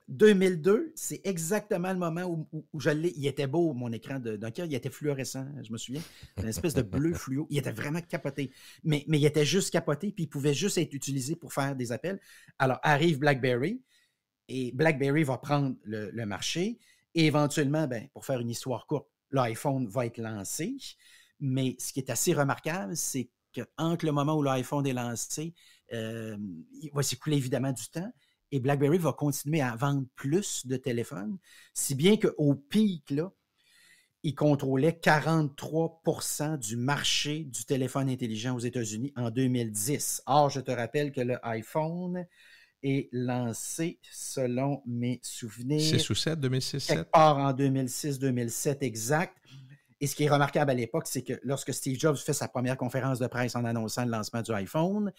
2002, c'est exactement le moment où, où, je l'ai. Il était beau, mon écran de Nokia. Il était fluorescent, je me souviens. Une espèce de bleu <laughs> fluo. Il était vraiment capoté. Mais, mais il était juste capoté, puis il pouvait juste être utilisé pour faire des appels. Alors, arrive BlackBerry. Et BlackBerry va prendre le, marché. Et éventuellement, ben, pour faire une histoire courte, l'iPhone va être lancé. Mais ce qui est assez remarquable, c'est qu'entre le moment où l'iPhone est lancé, euh, il va s'écouler évidemment du temps et BlackBerry va continuer à vendre plus de téléphones, si bien qu'au pic, il contrôlait 43 du marché du téléphone intelligent aux États-Unis en 2010. Or, je te rappelle que le iPhone, est lancé, selon mes souvenirs. 6 ou 7, 2006, part en 2006-2007 exact. Et ce qui est remarquable à l'époque, c'est que lorsque Steve Jobs fait sa première conférence de presse en annonçant le lancement du iPhone,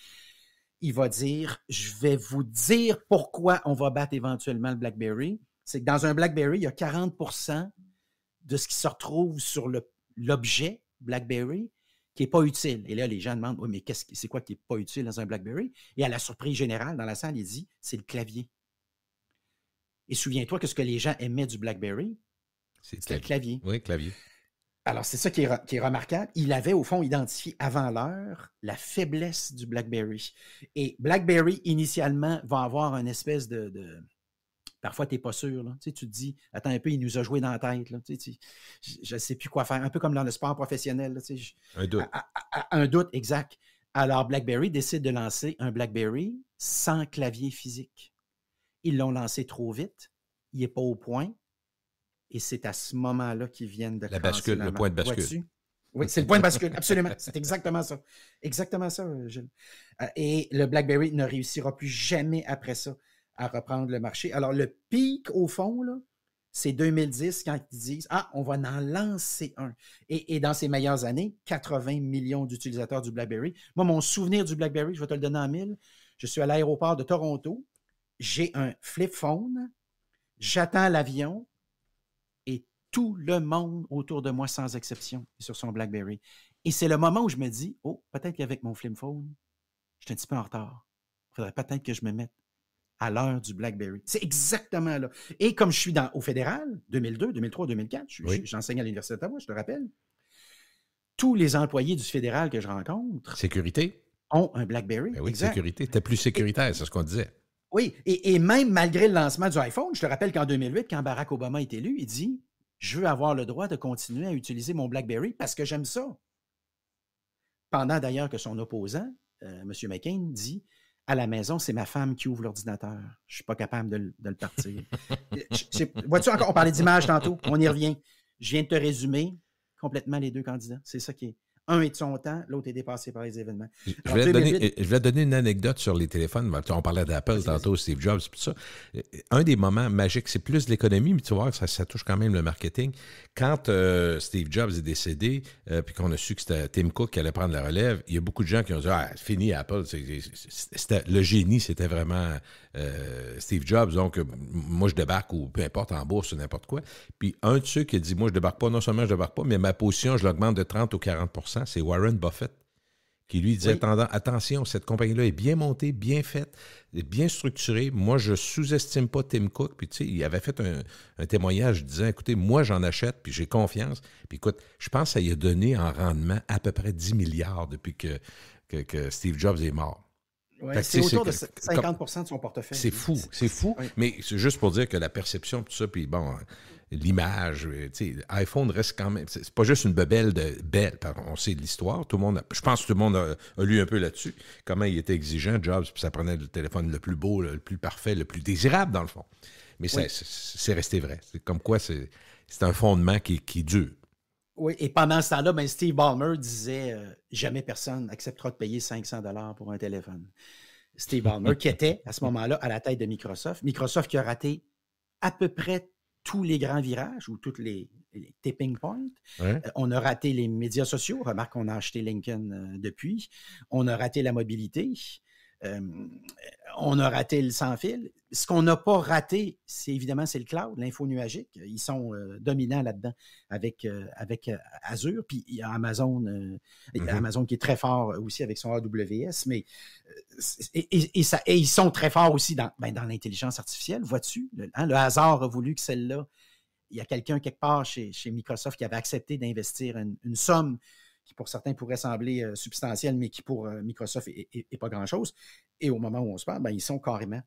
il va dire Je vais vous dire pourquoi on va battre éventuellement le BlackBerry. C'est que dans un BlackBerry, il y a 40 de ce qui se retrouve sur l'objet BlackBerry qui n'est pas utile. Et là, les gens demandent Oui, mais c'est quoi qui n'est pas utile dans un BlackBerry Et à la surprise générale, dans la salle, il dit C'est le clavier. Et souviens-toi que ce que les gens aimaient du BlackBerry, c'était le clavier. Oui, clavier. Alors, c'est ça qui est, remarquable. Il avait, au fond, identifié avant l'heure la faiblesse du BlackBerry. Et BlackBerry, initialement, va avoir une espèce de Parfois, tu n'es pas sûr. Tu, te dis, attends un peu, il nous a joué dans la tête. je ne sais plus quoi faire. Un peu comme dans le sport professionnel. un doute. un doute, exact. Alors, BlackBerry décide de lancer un BlackBerry sans clavier physique. Ils l'ont lancé trop vite. Il n'est pas au point. Et c'est à ce moment-là qu'ils viennent de la bascule, le point de bascule. Oui, c'est le point de bascule, absolument. <laughs> C'est exactement ça. Exactement ça, Gilles. Euh, et le BlackBerry ne réussira plus jamais après ça à reprendre le marché. Alors, le pic, au fond, c'est 2010 quand ils disent Ah, on va en lancer un. Et, dans ses meilleures années, 80 millions d'utilisateurs du BlackBerry. Moi, mon souvenir du BlackBerry, je vais te le donner en mille. Je suis à l'aéroport de Toronto, j'ai un flip phone, j'attends l'avion et tout le monde autour de moi, sans exception, est sur son BlackBerry. Et c'est le moment où je me dis Oh, peut-être qu'avec mon flip phone, je suis un petit peu en retard. Il faudrait peut-être que je me mette à l'heure du BlackBerry. C'est exactement là. Et comme je suis dans, au fédéral, 2002, 2003, 2004, j'enseigne à l'Université d'Ottawa, je te rappelle, tous les employés du fédéral que je rencontre. Sécurité. Ont un BlackBerry. Ben oui, sécurité. T'es plus sécuritaire, c'est ce qu'on disait. Oui, et, même malgré le lancement du iPhone, je te rappelle qu'en 2008, quand Barack Obama est élu, il dit Je veux avoir le droit de continuer à utiliser mon BlackBerry parce que j'aime ça. Pendant d'ailleurs que son opposant, euh, M. McCain, dit à la maison, c'est ma femme qui ouvre l'ordinateur. Je ne suis pas capable de, le partir. <laughs> Vois-tu, encore, on parlait d'images tantôt, on y revient. Je viens de te résumer complètement les deux candidats. C'est ça qui est. Un est de son temps, l'autre est dépassé par les événements. Je, voulais, donner, donner une anecdote sur les téléphones. Ben, on parlait d'Apple tantôt, Steve Jobs, tout ça. Un des moments magiques, c'est plus l'économie, mais tu vois, ça, ça touche quand même le marketing. Quand euh, Steve Jobs est décédé, euh, puis qu'on a su que c'était Tim Cook qui allait prendre la relève, il y a beaucoup de gens qui ont dit Ah, fini Apple. C'était le génie, c'était vraiment euh, Steve Jobs, donc euh, moi je débarque ou peu importe en bourse ou n'importe quoi. Puis un de ceux qui a dit moi je débarque pas, non seulement je débarque pas, mais ma position, je l'augmente de 30 ou 40 c'est Warren Buffett qui lui disait attention, cette compagnie-là est bien montée, bien faite, bien structurée. Moi, je sous-estime pas Tim Cook. Puis, tu sais, il avait fait un, témoignage disant écoutez, moi, j'en achète, puis j'ai confiance. Puis, écoute, je pense que ça a donné en rendement à peu près 10 milliards depuis que Steve Jobs est mort c'est autour de 50 de son portefeuille. C'est fou, c'est fou. Mais c'est juste pour dire que la perception, tout ça, puis bon, l'image, euh, iPhone reste quand même. C'est pas juste une bebelle de belle. on sait de l'histoire. Tout le monde, je pense que tout le monde a, lu un peu là-dessus. Comment il était exigeant, Jobs, puis ça prenait le téléphone le plus beau, le plus parfait, le plus désirable dans le fond. Mais c'est resté vrai. C'est comme quoi c'est un fondement qui, qui dure. Oui, et pendant ce temps-là, ben, Steve Ballmer disait euh, Jamais personne n'acceptera de payer 500 dollars pour un téléphone. Steve Ballmer, qui était à ce moment-là à la tête de Microsoft. Microsoft qui a raté à peu près tous les grands virages ou toutes les, tipping points. Euh, on a raté les médias sociaux. Remarque on a acheté Lincoln euh, depuis. On a raté la mobilité. Euh, on a raté le sans-fil. Ce qu'on n'a pas raté, c'est évidemment c'est le cloud, l'info nuagique. Ils sont euh, dominants là-dedans avec, euh, avec Azure. Puis il y a Amazon, mm-hmm. Amazon qui est très fort aussi avec son AWS. Mais, et, ils sont très forts aussi dans, ben, l'intelligence artificielle, vois-tu? Hein, le, hasard a voulu que celle-là, il y a quelqu'un quelque part chez, Microsoft qui avait accepté d'investir une somme qui pour certains pourrait sembler euh, substantiel, mais qui pour euh, Microsoft est, pas grand-chose. Et au moment où on se parle, ben, ils sont carrément,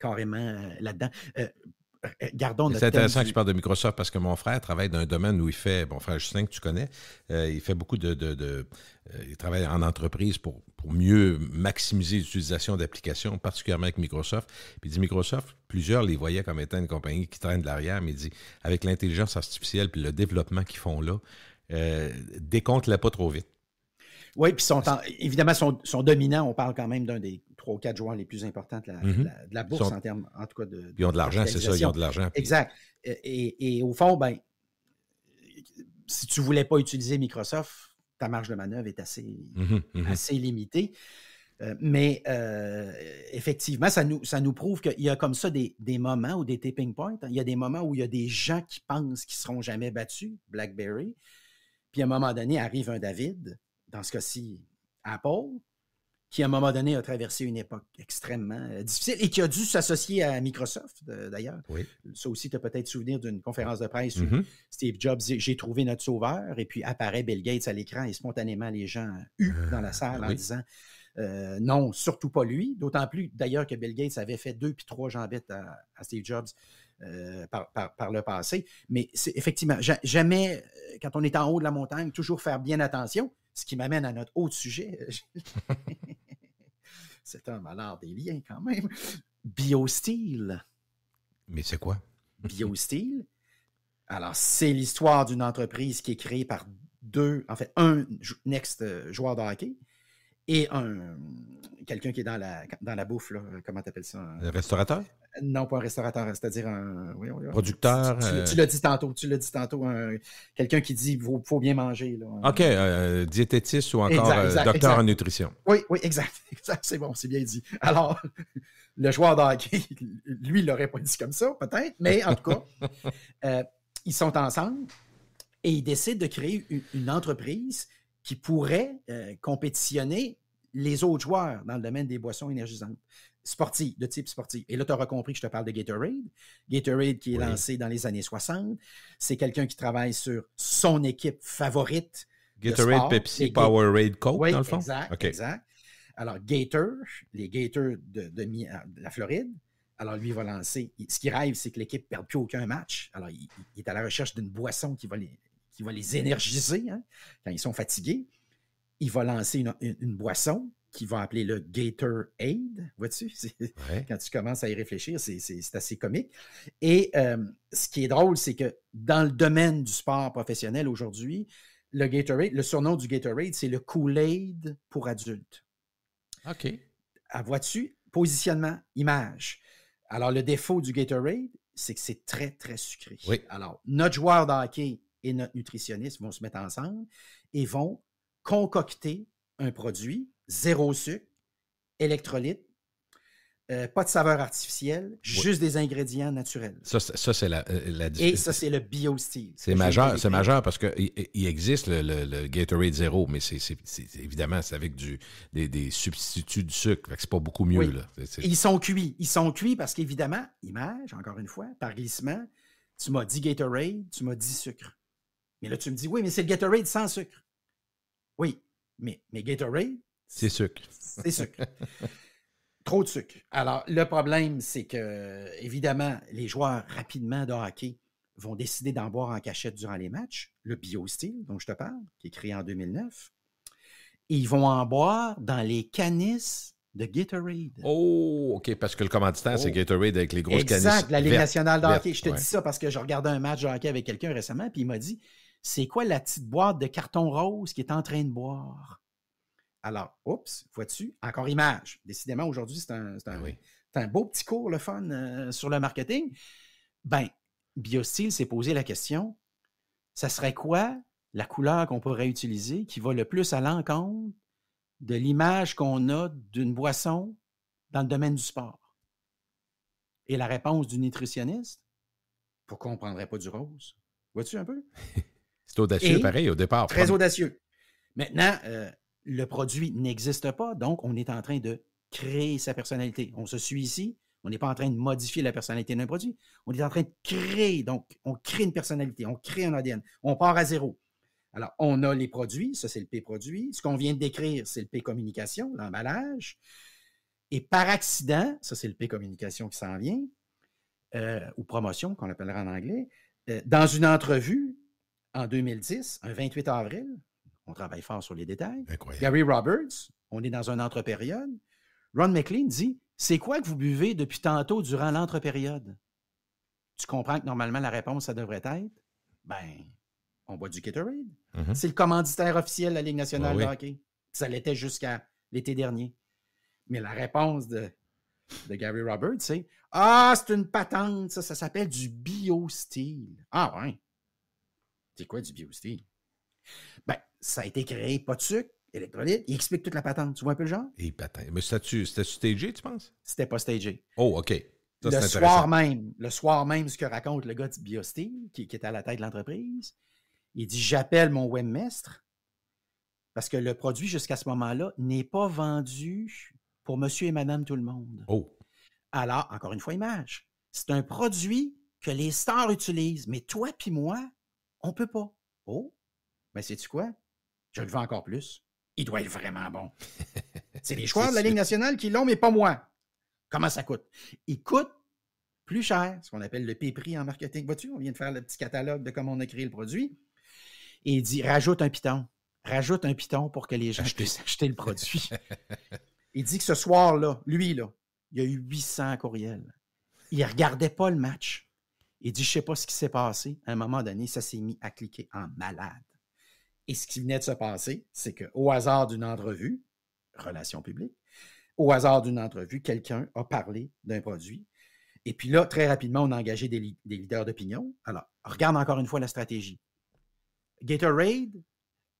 carrément euh, là-dedans. Gardons C'est intéressant que tu parles de Microsoft parce que mon frère travaille dans un domaine où il fait, mon frère Justin que tu connais, il fait beaucoup de, il travaille en entreprise pour, mieux maximiser l'utilisation d'applications, particulièrement avec Microsoft. Puis il dit Microsoft, plusieurs les voyaient comme étant une compagnie qui traîne de l'arrière, mais il dit avec l'intelligence artificielle puis le développement qu'ils font là, euh, décompte-la pas trop vite. Oui, puis évidemment, sont, sont dominants. On parle quand même d'un des trois ou quatre joueurs les plus importants de la, mhm. bourse en termes, en tout cas, de. Ils ont de l'argent, c'est ça, ils ont de l'argent. Exact. Et, au fond, ben, si tu ne voulais pas utiliser Microsoft, ta marge de manœuvre est assez, mhm, mhm. assez limitée. Euh, mais euh, effectivement, ça nous, ça nous prouve qu'il y a comme ça des, des, moments ou des tipping points. Il y a des moments où il y a des gens qui pensent qu'ils ne seront jamais battus, BlackBerry. Puis à un moment donné, arrive un David, dans ce cas-ci, Apple, qui à un moment donné a traversé une époque extrêmement euh, difficile et qui a dû s'associer à Microsoft, d'ailleurs. Ça aussi, tu as peut-être souvenir d'une conférence de presse où mm-hmm. Steve Jobs, j'ai trouvé notre sauveur, et puis apparaît Bill Gates à l'écran et spontanément les gens huent euh, dans la salle en disant euh, non, surtout pas lui. D'autant plus d'ailleurs que Bill Gates avait fait deux puis trois jambettes à Steve Jobs euh, par, le passé. Mais c'est effectivement, jamais, euh, quand on est en haut de la montagne, toujours faire bien attention, ce qui m'amène à notre autre sujet. Euh, <laughs> c'est un malheur des liens quand même. Bio-style. Mais c'est quoi? Bio-style. Alors, c'est l'histoire d'une entreprise qui est créée par deux, en fait, un next joueur de hockey et un quelqu'un qui est dans la, dans la bouffe, là, euh, comment t'appelles ça? Un restaurateur? Non, pas un restaurateur, c'est-à-dire un producteur. Euh, tu, l'as dit tantôt, tu l'as dit tantôt, quelqu'un qui dit faut, faut bien manger. OK, euh, diététiste ou encore docteur en nutrition. Oui, oui, <laughs> exact. c'est bon, c'est bien dit. Alors, <laughs> le joueur de <laughs> lui, il l'aurait pas dit comme ça, peut-être, mais en tout cas, ils sont ensemble et ils décident de créer une entreprise qui pourrait euh, compétitionner les autres joueurs dans le domaine des boissons énergisantes sportives, de type sportif. Et là, tu auras compris que je te parle de Gatorade. Gatorade qui est lancé dans les années 60. C'est quelqu'un qui travaille sur son équipe favorite. Gatorade, de Pepsi, Powerade, Coke, dans le fond? Exact, exact. Alors, Gator, les Gators euh, de, la Floride, alors lui, il va lancer. Ce qu'il rêve, c'est que l'équipe ne perde plus aucun match. Alors, il est à la recherche d'une boisson qui va les, qui va les énergiser hein, quand ils sont fatigués. Il va lancer une, boisson qui va appeler le Gatorade. Vois-tu? <laughs> Quand tu commences à y réfléchir, c'est assez comique. Et euh, ce qui est drôle, c'est que dans le domaine du sport professionnel aujourd'hui, le Gatorade, le surnom du Gatorade, c'est le Kool-Aid pour adultes. OK. Ah, vois-tu? Positionnement, image. Alors, le défaut du Gatorade, c'est que c'est très, très sucré. Oui. Alors, notre joueur de hockey et notre nutritionniste vont se mettre ensemble et vont concocter un produit zéro sucre, électrolyte, euh, pas de saveur artificielle, juste des ingrédients naturels. Ça, c'est la, euh, la Et ça, c'est le bio-style. C'est majeur, c'est majeur parce qu'il existe le, Gatorade Zéro, mais c'est, évidemment, c'est avec des, substituts de sucre. C'est pas beaucoup mieux. Là. Ils sont cuits. Ils sont cuits parce qu'évidemment, image, encore une fois, par glissement, tu m'as dit Gatorade, tu m'as dit sucre. Mais là, tu me dis, oui, mais c'est le Gatorade sans sucre. Oui, mais, mais Gatorade. C'est sucre. C'est sucre. Trop de sucre. Alors, le problème, c'est que, évidemment, les joueurs rapidement de hockey vont décider d'en boire en cachette durant les matchs, le biostyle dont je te parle, qui est créé en 2009. ils vont en boire dans les canisses de Gatorade. Oh, OK, parce que le commanditaire, c'est oh. Gatorade avec les grosses canisses. Exact, la Ligue nationale de hockey. je te dis ça parce que je regardais un match de hockey avec quelqu'un récemment, puis il m'a dit c'est quoi la petite boîte de carton rose qui est en train de boire? Alors, oups, vois-tu, encore image. Décidément, aujourd'hui, c'est un, beau petit cours, le fun, euh, sur le marketing. Ben, Biostyle s'est posé la question, ça serait quoi la couleur qu'on pourrait utiliser qui va le plus à l'encontre de l'image qu'on a d'une boisson dans le domaine du sport? Et la réponse du nutritionniste, pourquoi on ne prendrait pas du rose? Vois-tu un peu? <laughs> audacieux, pareil, au départ. Très audacieux. Maintenant, euh, le produit n'existe pas, donc on est en train de créer sa personnalité. On se suit ici, on n'est pas en train de modifier la personnalité d'un produit, on est en train de créer, donc on crée une personnalité, on crée un ADN, on part à zéro. Alors, on a les produits, ça c'est le P produit, ce qu'on vient de décrire, c'est le P communication, l'emballage, et par accident, ça c'est le P communication qui s'en vient, euh, ou promotion qu'on appellera en anglais, euh, dans une entrevue, en 2010, un 28 avril. On travaille fort sur les détails. Gary Roberts, on est dans une entrepériode. Ron McLean dit C'est quoi que vous buvez depuis tantôt durant l'entrepériode Tu comprends que normalement la réponse, ça devrait être Ben, on boit du Gatorade. Mm-hmm. C'est le commanditaire officiel de la Ligue nationale de hockey. Ça l'était jusqu'à l'été dernier. Mais la réponse de, Gary Roberts, c'est Ah, c'est une patente, ça, s'appelle du bio-style. Ah, ouais. C'est quoi du biosteam? Ben, ça a été créé, pas de sucre, électrolyte. Il explique toute la patente. Tu vois un peu le genre? Et patente. Mais c'était-tu stagé, tu penses? C'était pas stagé. Oh, OK. le soir même, le soir même, ce que raconte le gars du biosteam, qui, qui est à la tête de l'entreprise, il dit J'appelle mon webmestre parce que le produit jusqu'à ce moment-là n'est pas vendu pour monsieur et madame tout le monde. Oh. Alors, encore une fois, image. C'est un produit que les stars utilisent, mais toi puis moi, on peut pas. Oh, mais ben, c'est sais-tu quoi? Je le veux encore plus. Il doit être vraiment bon. <laughs> C'est les joueurs de la Ligue nationale qui l'ont, mais pas moi. Comment ça coûte? Il coûte plus cher, ce qu'on appelle le P-prix en marketing. Vois-tu, on vient de faire le petit catalogue de comment on a créé le produit. Et il dit rajoute un piton. Rajoute un piton pour que les gens le produit. <laughs> il dit que ce soir-là, lui, là, il y a eu 800 courriels. Il ne regardait pas le match. Il dit, je ne sais pas ce qui s'est passé. À un moment donné, ça s'est mis à cliquer en malade. Et ce qui venait de se passer, c'est qu'au hasard d'une entrevue, relation publique, au hasard d'une entrevue, quelqu'un a parlé d'un produit. Et puis là, très rapidement, on a engagé des, leaders d'opinion. Alors, regarde encore une fois la stratégie. Gatorade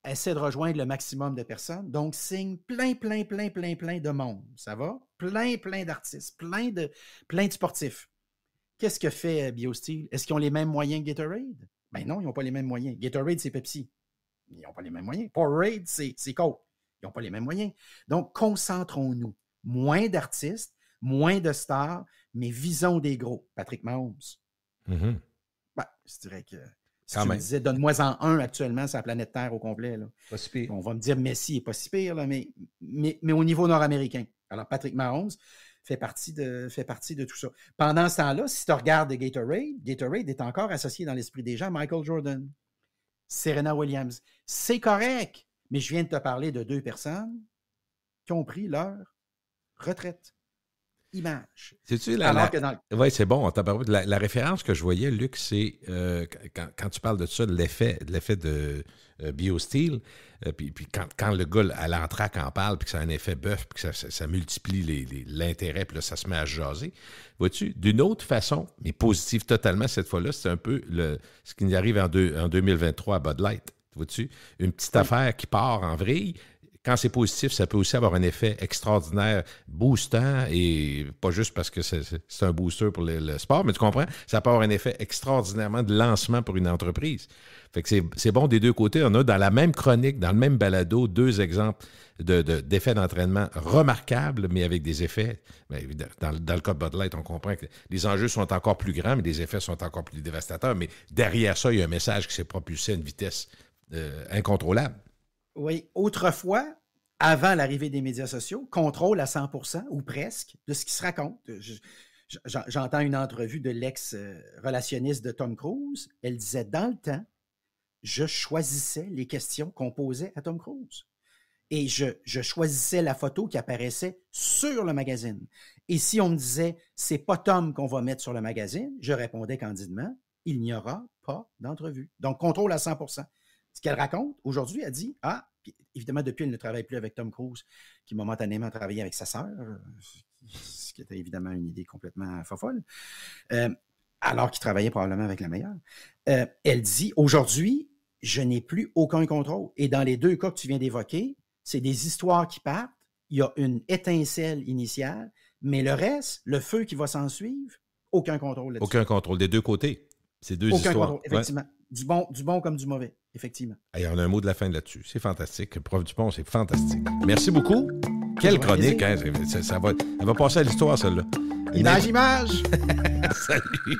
essaie de rejoindre le maximum de personnes, donc signe plein, plein, plein, plein, plein de monde. Ça va? Plein, plein d'artistes, plein de, plein de sportifs. Qu'est-ce que fait euh, BioSteel? Est-ce qu'ils ont les mêmes moyens que Gatorade? Ben non, ils n'ont pas les mêmes moyens. Gatorade, c'est Pepsi. Ils n'ont pas les mêmes moyens. Powerade, c'est Coke. Ils n'ont pas les mêmes moyens. Donc, concentrons-nous. Moins d'artistes, moins de stars, mais visons des gros. Patrick Mahomes. Mm-hmm. Ben, je dirais que si tu me disais, donne-moi en un actuellement sur la planète Terre au complet. Pas si pire. On va me dire Messi n'est pas si pire, mais, mais, mais au niveau nord-américain. Alors, Patrick Mahomes, fait partie de, fait partie de tout ça. Pendant ce temps-là, si tu regardes Gatorade, Gatorade est encore associé dans l'esprit des gens Michael Jordan, Serena Williams. C'est correct, mais je viens de te parler de deux personnes qui ont pris leur retraite image. C'est-tu la, Oui, c'est bon. La, référence que je voyais, Luc, c'est euh, quand, tu parles de ça, l'effet de bio euh, BioSteel, euh, puis, puis quand, quand, le gars à l'entraque en parle, puis que ça a un effet bœuf, puis que ça, multiplie l'intérêt, puis là, ça se met à jaser. Vois-tu, d'une autre façon, mais positive totalement cette fois-là, c'est un peu ce qui nous arrive en, deux, en 2023 à Bud Light. Vois-tu, une petite affaire qui part en vrille, quand c'est positif, ça peut aussi avoir un effet extraordinaire, boostant, et pas juste parce que c'est un booster pour le, sport, mais tu comprends, ça peut avoir un effet extraordinairement de lancement pour une entreprise. Fait que c'est bon des deux côtés. On a dans la même chronique, dans le même balado, deux exemples d'effets d'entraînement remarquables, mais avec des effets. Ben, dans, le cas de Bud Light, on comprend que les enjeux sont encore plus grands, mais les effets sont encore plus dévastateurs. Mais derrière ça, il y a un message qui s'est propulsé à une vitesse euh, incontrôlable. Oui, autrefois, avant l'arrivée des médias sociaux, contrôle à 100 ou presque de ce qui se raconte. J'entends une entrevue de l'ex-relationniste euh, de Tom Cruise. Elle disait, dans le temps, je choisissais les questions qu'on posait à Tom Cruise. Et je, choisissais la photo qui apparaissait sur le magazine. Et si on me disait, c'est pas Tom qu'on va mettre sur le magazine, je répondais candidement, il n'y aura pas d'entrevue. Donc, contrôle à 100 ce qu'elle raconte aujourd'hui, elle dit Ah, évidemment, depuis, elle ne travaille plus avec Tom Cruise, qui momentanément travaillait avec sa sœur, ce qui était évidemment une idée complètement fofolle, euh, alors qu'il travaillait probablement avec la meilleure. Euh, elle dit Aujourd'hui, je n'ai plus aucun contrôle. Et dans les deux cas que tu viens d'évoquer, c'est des histoires qui partent, il y a une étincelle initiale, mais le reste, le feu qui va s'en suivre, aucun contrôle Aucun contrôle des deux côtés. Ces deux aucun Contrôle, effectivement. du bon comme du mauvais effectivement. il y a un mot de la fin là-dessus. C'est fantastique. Prof pont, c'est fantastique. Merci beaucoup. Quelle chronique, hein, va, elle va passer à l'histoire, celle-là. Image, image! <laughs> Salut!